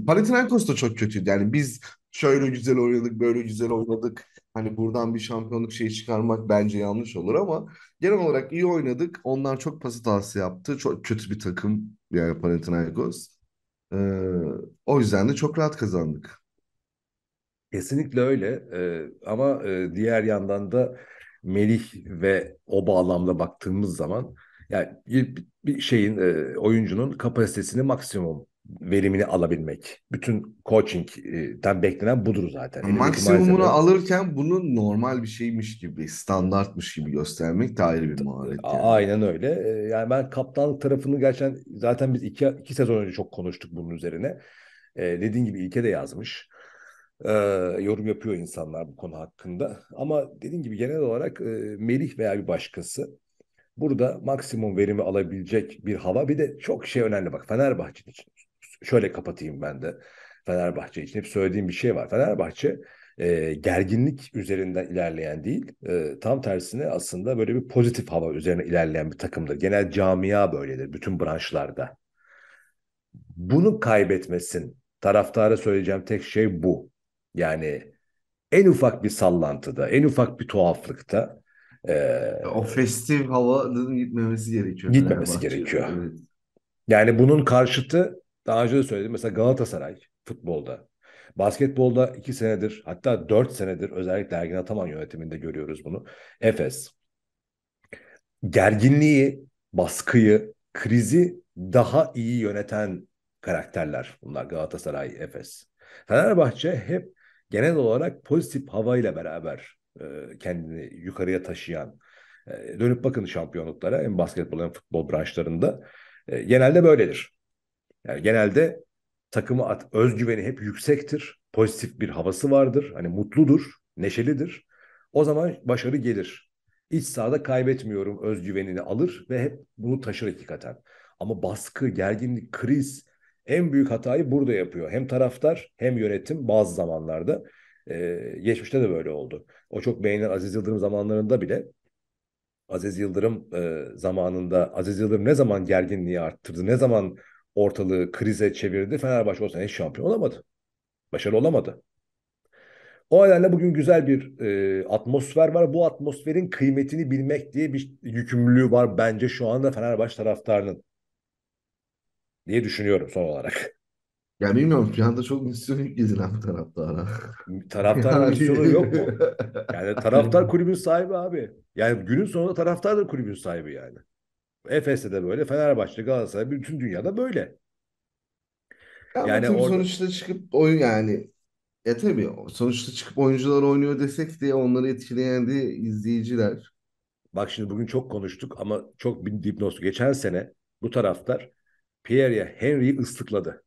Panathinaikos da çok kötüydü. Yani biz şöyle güzel oynadık, böyle güzel oynadık Hani buradan bir şampiyonluk şeyi çıkarmak bence yanlış olur ama genel olarak iyi oynadık. Onlar çok pasif hata yaptı. Çok kötü bir takım yani Panathinaikos. Ee, o yüzden de çok rahat kazandık. Kesinlikle öyle ee, ama e, diğer yandan da Melih ve o bağlamda baktığımız zaman yani bir, bir şeyin e, oyuncunun kapasitesini maksimum verimini alabilmek. Bütün coaching'den beklenen budur zaten. Maksimumunu alırken bunu normal bir şeymiş gibi, standartmış gibi göstermek de ayrı bir maharet. Yani. Aynen öyle. E, yani ben kaptanlık tarafını gerçekten zaten biz iki, iki sezon önce çok konuştuk bunun üzerine. E, dediğin gibi ilke de yazmış. E, yorum yapıyor insanlar bu konu hakkında. Ama dediğin gibi genel olarak e, Melih veya bir başkası burada maksimum verimi alabilecek bir hava. Bir de çok şey önemli bak Fenerbahçe için şöyle kapatayım ben de Fenerbahçe için. Hep söylediğim bir şey var. Fenerbahçe e, gerginlik üzerinden ilerleyen değil, e, tam tersine aslında böyle bir pozitif hava üzerine ilerleyen bir takımdır. Genel camia böyledir bütün branşlarda. Bunu kaybetmesin. Taraftara söyleyeceğim tek şey bu. Yani en ufak bir sallantıda, en ufak bir tuhaflıkta e, o festif havanın gitmemesi gerekiyor. Gitmemesi gerekiyor. Evet. Yani bunun karşıtı daha önce de söyledim. Mesela Galatasaray futbolda, basketbolda iki senedir hatta dört senedir özellikle Ergin Ataman yönetiminde görüyoruz bunu. Efes. Gerginliği, baskıyı, krizi daha iyi yöneten karakterler. Bunlar Galatasaray, Efes. Fenerbahçe hep genel olarak pozitif havayla beraber e, kendini yukarıya taşıyan, e, dönüp bakın şampiyonluklara hem basketbol hem futbol branşlarında e, genelde böyledir. Yani genelde takımı at, özgüveni hep yüksektir. Pozitif bir havası vardır. Hani mutludur, neşelidir. O zaman başarı gelir. İç sahada kaybetmiyorum özgüvenini alır ve hep bunu taşır hakikaten. Ama baskı, gerginlik, kriz en büyük hatayı burada yapıyor. Hem taraftar hem yönetim bazı zamanlarda. Ee, geçmişte de böyle oldu. O çok beğenilen Aziz Yıldırım zamanlarında bile Aziz Yıldırım e, zamanında Aziz Yıldırım ne zaman gerginliği arttırdı, ne zaman ortalığı krize çevirdi. Fenerbahçe olsa hiç şampiyon olamadı. Başarılı olamadı. O nedenle bugün güzel bir e, atmosfer var. Bu atmosferin kıymetini bilmek diye bir yükümlülüğü var bence şu anda Fenerbahçe taraftarının. Diye düşünüyorum son olarak. Ya bilmiyorum şu anda çok misyon yüklediler taraftara. Taraftarın yani... misyonu yok mu? Yani taraftar kulübün sahibi abi. Yani günün sonunda taraftar da kulübün sahibi yani. Efes'te de böyle, Fenerbahçe, Galatasaray, bütün dünyada böyle. Ama yani orada... sonuçta çıkıp oyun yani e tabii sonuçta çıkıp oyuncular oynuyor desek de onları etkileyen de izleyiciler. Bak şimdi bugün çok konuştuk ama çok bir dipnot. Geçen sene bu taraftar Pierre'ye Henry'i ıslıkladı.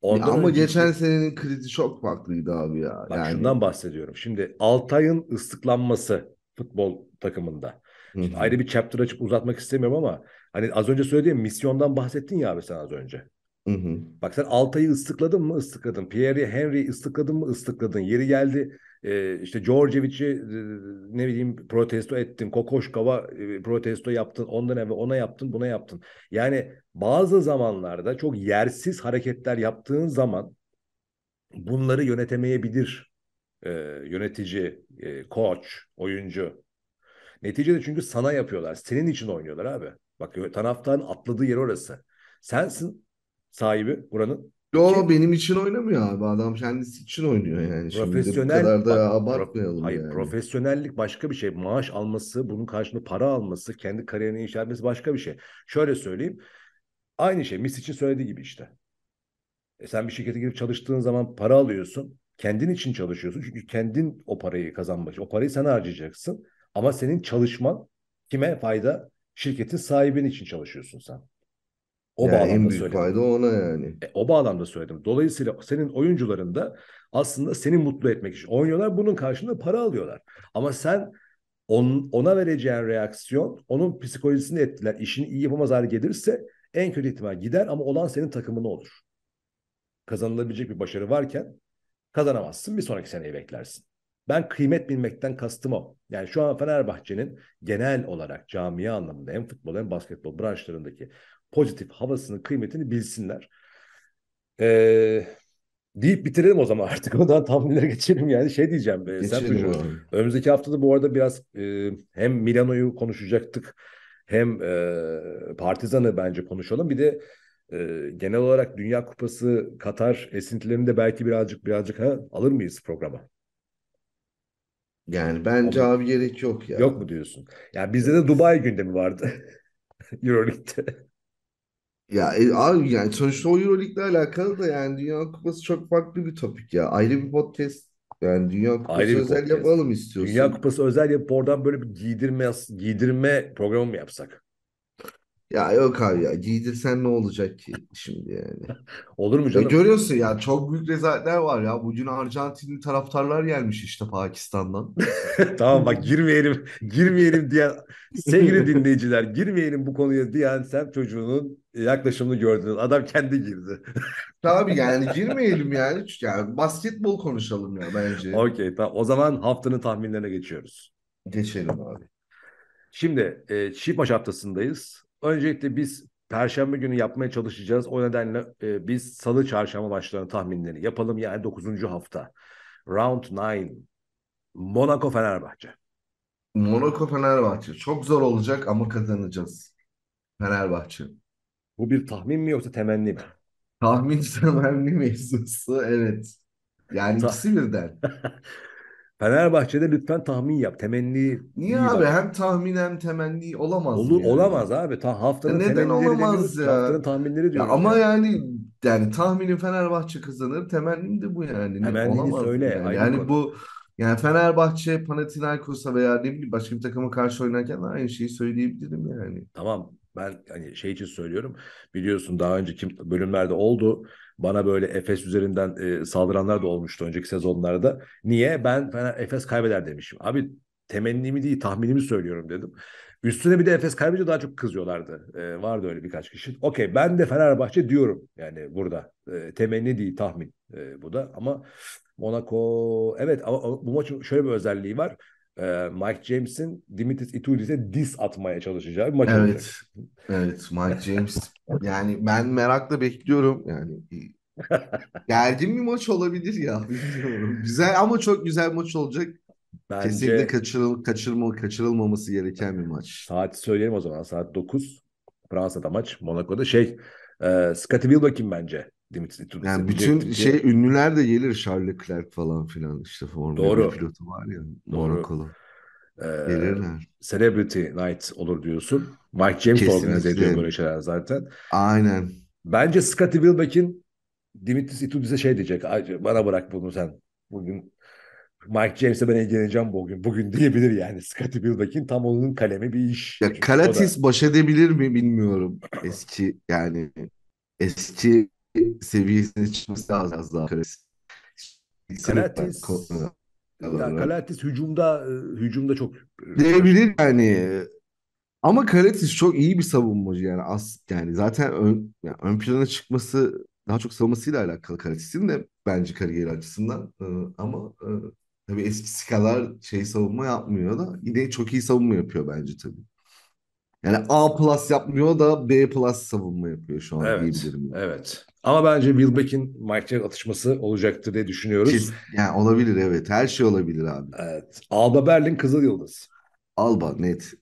Ondan ama önce... geçen senenin krizi çok farklıydı abi ya. Bak yani... şundan bahsediyorum. Şimdi Altay'ın ıslıklanması futbol takımında. Şimdi Hı-hı. ayrı bir chapter açıp uzatmak istemiyorum ama hani az önce söylediğim misyondan bahsettin ya abi sen az önce. Hı-hı. Bak sen Altay'ı ıslıkladın mı ıslıkladın. Pierre'i Henry'i ıslıkladın mı ıslıkladın. Yeri geldi e, işte Georgievich'i e, ne bileyim protesto ettin. Kokoşkova e, protesto yaptın. Ondan eve ona yaptın buna yaptın. Yani bazı zamanlarda çok yersiz hareketler yaptığın zaman bunları yönetemeyebilir e, yönetici, e, koç, oyuncu. Neticede çünkü sana yapıyorlar. Senin için oynuyorlar abi. Bak taraftan atladığı yer orası. Sensin sahibi buranın. Yo Kim? benim için oynamıyor abi. Adam kendisi için oynuyor yani. Profesyonel, Şimdi kadar da bak, abartmayalım hayır, yani. Profesyonellik başka bir şey. Maaş alması, bunun karşılığında para alması, kendi kariyerini inşa etmesi başka bir şey. Şöyle söyleyeyim. Aynı şey Mis için söylediği gibi işte. E sen bir şirkete girip çalıştığın zaman para alıyorsun. Kendin için çalışıyorsun. Çünkü kendin o parayı kazanmak O parayı sen harcayacaksın. Ama senin çalışman kime fayda? Şirketin sahibinin için çalışıyorsun sen. O yani bağlamda en büyük söyledim. fayda ona yani. E, o bağlamda söyledim. Dolayısıyla senin oyuncuların da aslında seni mutlu etmek için oynuyorlar. Bunun karşılığında para alıyorlar. Ama sen on, ona vereceğin reaksiyon onun psikolojisini ettiler. İşini iyi yapamaz hale gelirse en kötü ihtimal gider ama olan senin takımın olur. Kazanılabilecek bir başarı varken kazanamazsın. Bir sonraki seneyi beklersin. Ben kıymet bilmekten kastım o. Yani şu an Fenerbahçe'nin genel olarak camia anlamında hem futbol hem basketbol branşlarındaki pozitif havasının kıymetini bilsinler. Ee, deyip bitirelim o zaman artık. Ondan tahminlere geçelim yani. Şey diyeceğim. Be, sen önümüzdeki haftada bu arada biraz e, hem Milano'yu konuşacaktık hem e, Partizan'ı bence konuşalım. Bir de e, genel olarak Dünya Kupası Katar esintilerini de belki birazcık birazcık ha, alır mıyız programa? Yani bence Ama abi gerek yok ya. Yok mu diyorsun? Ya bizde de Dubai gündemi vardı. Euroleague'de. Ya e, abi yani sonuçta o Euroleague'le alakalı da yani Dünya Kupası çok farklı bir topik ya. Ayrı bir podcast yani Dünya Kupası Ayrı özel podcast. yapalım istiyorsun. Dünya Kupası özel yapıp oradan böyle bir giydirme, giydirme programı mı yapsak? Ya yok abi ya giydirsen ne olacak ki şimdi yani. Olur mu E canım? görüyorsun ya çok büyük rezaletler var ya. Bugün Arjantinli taraftarlar gelmiş işte Pakistan'dan. Tamam bak girmeyelim, girmeyelim diye sevgili dinleyiciler girmeyelim bu konuya diyen sen çocuğunun yaklaşımını gördünüz. Adam kendi girdi. Tabii yani girmeyelim yani. Yani basketbol konuşalım ya bence. Okey tamam. O zaman haftanın tahminlerine geçiyoruz. Geçelim abi. Şimdi e, çift maç haftasındayız. Öncelikle biz Perşembe günü yapmaya çalışacağız. O nedenle e, biz salı çarşamba maçlarının tahminlerini yapalım. Yani 9. hafta. Round 9. Monaco Fenerbahçe. Monaco Fenerbahçe. Çok zor olacak ama kazanacağız. Fenerbahçe. Bu bir tahmin mi yoksa temenni mi? Tahmin temenni mevzusu evet. Yani Ta- ikisi birden. Fenerbahçe'de lütfen tahmin yap. Temenni Niye abi? abi? Hem tahmin hem temenni olamaz. Olur yani. olamaz abi. Ta haftanın ya neden olamaz ya? Haftanın tahminleri diyoruz. ama yani. yani yani tahminim Fenerbahçe kazanır. Temennim de bu yani. Temennini olamaz söyle. Yani, aynı yani bu yani Fenerbahçe Panathinaikos'a veya ne bileyim başka bir takıma karşı oynarken de aynı şeyi söyleyebilirim yani. Tamam ben hani şey için söylüyorum. Biliyorsun daha önce kim bölümlerde oldu. Bana böyle Efes üzerinden e, saldıranlar da olmuştu önceki sezonlarda. Niye? Ben Fener, Efes kaybeder demişim. Abi temennimi değil tahminimi söylüyorum dedim. Üstüne bir de Efes kaybedince daha çok kızıyorlardı. E, vardı öyle birkaç kişi. Okey ben de Fenerbahçe diyorum yani burada. E, temenni değil tahmin e, bu da ama Monaco evet ama bu maçın şöyle bir özelliği var e, Mike James'in Dimitris Itudis'e dis atmaya çalışacağı bir maç evet. olacak. Evet, Mike James. yani ben merakla bekliyorum. Yani gergin bir maç olabilir ya. Bilmiyorum. Güzel ama çok güzel maç olacak. Bence... Kesinlikle kaçırıl, kaçırma, kaçırılmaması gereken bir maç. Saat söyleyelim o zaman. Saat 9. Fransa'da maç. Monaco'da şey. E, Scottie Wilbeck'in bence Dimitri e, Tudor. Yani bütün diye. şey ünlüler de gelir. Charles Leclerc falan filan işte Formula Doğru. pilotu var ya Monakolu. Ee, Gelirler. Celebrity Night olur diyorsun. Mike James Kesinlikle. organize ediyor böyle şeyler zaten. Aynen. Bence Scottie Wilbeck'in Dimitris Itudis'e şey diyecek. Bana bırak bunu sen. Bugün Mike James'e ben ilgileneceğim bugün. Bugün diyebilir yani. Scottie Wilbeck'in tam onun kalemi bir iş. Ya Kalatis da... baş edebilir mi bilmiyorum. Eski yani eski seviyesine çıkması lazım az daha Karatis. Karatis, hücumda e, hücumda çok e, diyebilir yani. Ama Karatis çok iyi bir savunmacı yani az yani zaten ön, yani ön plana çıkması daha çok savunmasıyla alakalı Karatis'in de bence kariyeri açısından e, ama e, tabii eskisi kadar şey savunma yapmıyor da yine çok iyi savunma yapıyor bence tabii. Yani A plus yapmıyor da B plus savunma yapıyor şu an evet, diyebilirim. Evet. Ama bence Wilbeck'in Mike Jack atışması olacaktı diye düşünüyoruz. Kes, yani olabilir evet. Her şey olabilir abi. Evet. Alba Berlin Kızıl Yıldız. Alba net.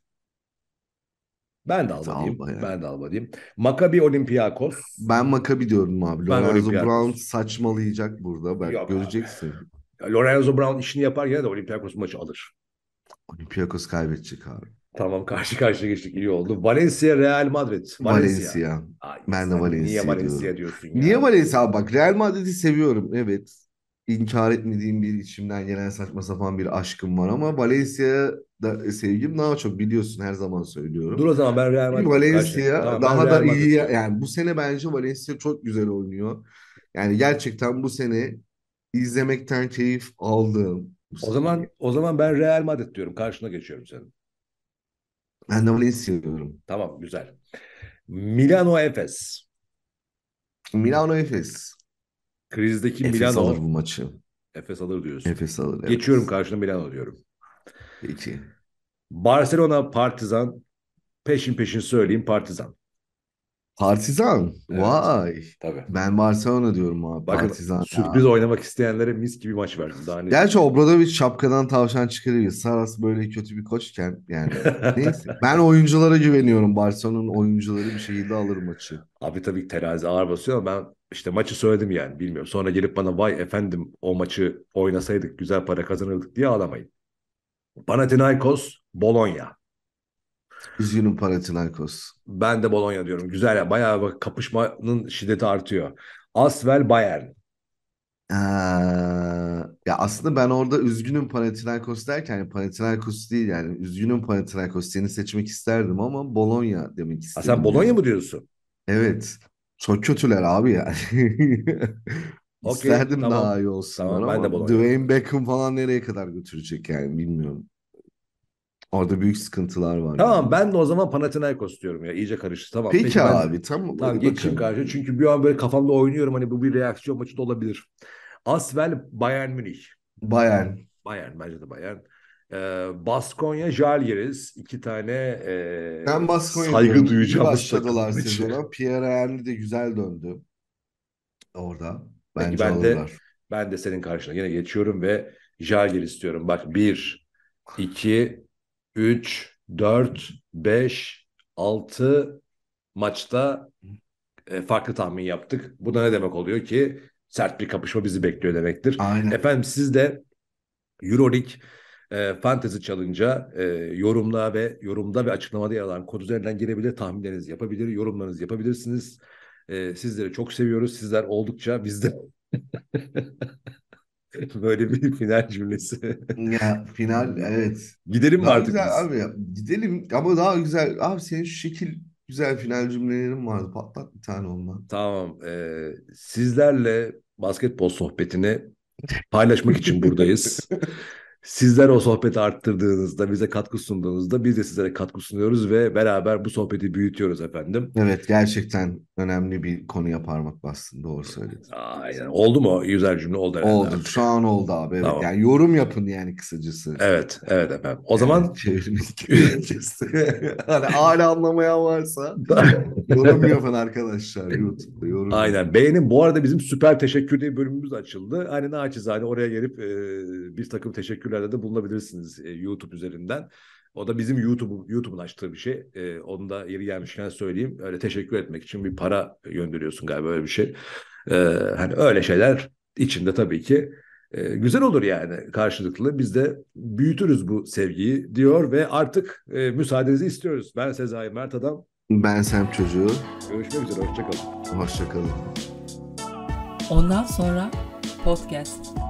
Ben de Alba, Alba diyeyim. Yani. Ben de Alba diyeyim. Makabi Olympiakos. Ben Makabi diyorum abi. Lorenzo Brown saçmalayacak burada. Ben Yok göreceksin. Abi. Lorenzo Brown işini yapar yine de Olympiakos maçı alır. Olympiakos kaybedecek abi. Tamam karşı karşıya geçtik iyi oldu. Valencia Real Madrid. Valencia. Valencia. Ay, ben de Valencia Niye Valencia diyorum. diyorsun ya? Niye Valencia? bak Real Madrid'i seviyorum evet. İnkar etmediğim bir içimden gelen saçma sapan bir aşkım var ama Valencia da sevgim daha çok biliyorsun her zaman söylüyorum. Dur o zaman ben Real Madrid. Valencia tamam, daha da iyi yani bu sene bence Valencia çok güzel oynuyor. Yani gerçekten bu sene izlemekten keyif aldım. o zaman o zaman ben Real Madrid diyorum. Karşına geçiyorum senin. Ben de Valencia diyorum. Tamam güzel. Milano Efes. Milano Efes. Krizdeki Efes Milano. alır bu maçı. Efes alır diyorsun. Efes alır. Evet. Geçiyorum karşına Milano diyorum. Peki. Barcelona Partizan. Peşin peşin söyleyeyim Partizan. Partizan. Evet. Vay. Tabii. Ben Barcelona diyorum abi. Bakın Partizan. sürpriz ya. oynamak isteyenlere mis gibi maç verdim. Daha ne Gerçi Obradovic şapkadan tavşan çıkarıyor. Saras böyle kötü bir koçken yani. Neyse. Ben oyunculara güveniyorum. Barcelona'nın oyuncuları bir şekilde alır maçı. Abi tabii terazi ağır basıyor ama ben işte maçı söyledim yani bilmiyorum. Sonra gelip bana vay efendim o maçı oynasaydık güzel para kazanırdık diye ağlamayın. Panathinaikos Bologna. Üzgünüm Panathinaikos. Ben de Bologna diyorum. Güzel ya. Bayağı bak kapışmanın şiddeti artıyor. Asvel Bayern. Ee, ya aslında ben orada üzgünüm Panathinaikos derken Panathinaikos değil yani üzgünüm Panathinaikos seni seçmek isterdim ama Bologna demek istedim. Ha, sen Bologna yani. mı diyorsun? Evet. Çok kötüler abi yani. okay, İsterdim tamam. daha iyi olsun. Tamam, ben de Bologna. Dwayne Beckham falan nereye kadar götürecek yani bilmiyorum. Orada büyük sıkıntılar var. Tamam yani. ben de o zaman Panathinaikos diyorum ya. iyice karıştı. Tamam. Peki, peki abi ben, tamam. Tamam geçeyim karşı. Çünkü bir an böyle kafamda oynuyorum. Hani bu bir reaksiyon maçı da olabilir. Asvel Bayern Münih. Bayern. Bayern bence de Bayern. Ee, Baskonya Jalgiris iki tane e, ben Baskonya saygı duyacağım. Başladılar sezona. Pierre Henry de güzel döndü. Orada. Bence ben de ben de senin karşına yine geçiyorum ve Jalgiris istiyorum. Bak bir, iki, 3, 4, 5, 6 maçta e, farklı tahmin yaptık. Bu da ne demek oluyor ki sert bir kapışma bizi bekliyor demektir. Aynen. Efendim siz de Euroleague e, Fantasy Challenge'a e, yorumla ve yorumda ve açıklamada yer alan kod üzerinden girebilir, tahminlerinizi yapabilir, yorumlarınızı yapabilirsiniz. E, sizleri çok seviyoruz. Sizler oldukça bizde Böyle bir final cümlesi. ya final evet. Gidelim daha mi artık güzel biz? abi ya. Gidelim ama daha güzel. Abi senin şu şekil güzel final cümlelerin vardı. Patlat bir tane ondan. Tamam. Ee, sizlerle basketbol sohbetini paylaşmak için buradayız. Sizler o sohbeti arttırdığınızda, bize katkı sunduğunuzda biz de sizlere katkı sunuyoruz ve beraber bu sohbeti büyütüyoruz efendim. Evet gerçekten önemli bir konu yaparmak bastın doğru söyledin. Aynen oldu mu güzel cümle oldu Oldu artık. şu an oldu abi evet. Tamam. Yani yorum yapın yani kısacası. Evet evet efendim. O zaman. Çevirmek hani hala anlamayan varsa yorum yapın arkadaşlar YouTube'da yorum. Aynen beğenin. Bu arada bizim süper teşekkür diye bölümümüz açıldı. Hani naçizane oraya gelip e, bir takım teşekkür teşekkürlerde de bulunabilirsiniz e, YouTube üzerinden. O da bizim YouTube YouTube'un açtığı bir şey. E, onu da yeri gelmişken söyleyeyim. Öyle teşekkür etmek için bir para gönderiyorsun galiba öyle bir şey. E, hani öyle şeyler içinde tabii ki e, güzel olur yani karşılıklı. Biz de büyütürüz bu sevgiyi diyor ve artık e, müsaadenizi istiyoruz. Ben Sezai Mert Adam. Ben Sem Çocuğu. Görüşmek üzere. Hoşçakalın. Hoşçakalın. Ondan sonra podcast.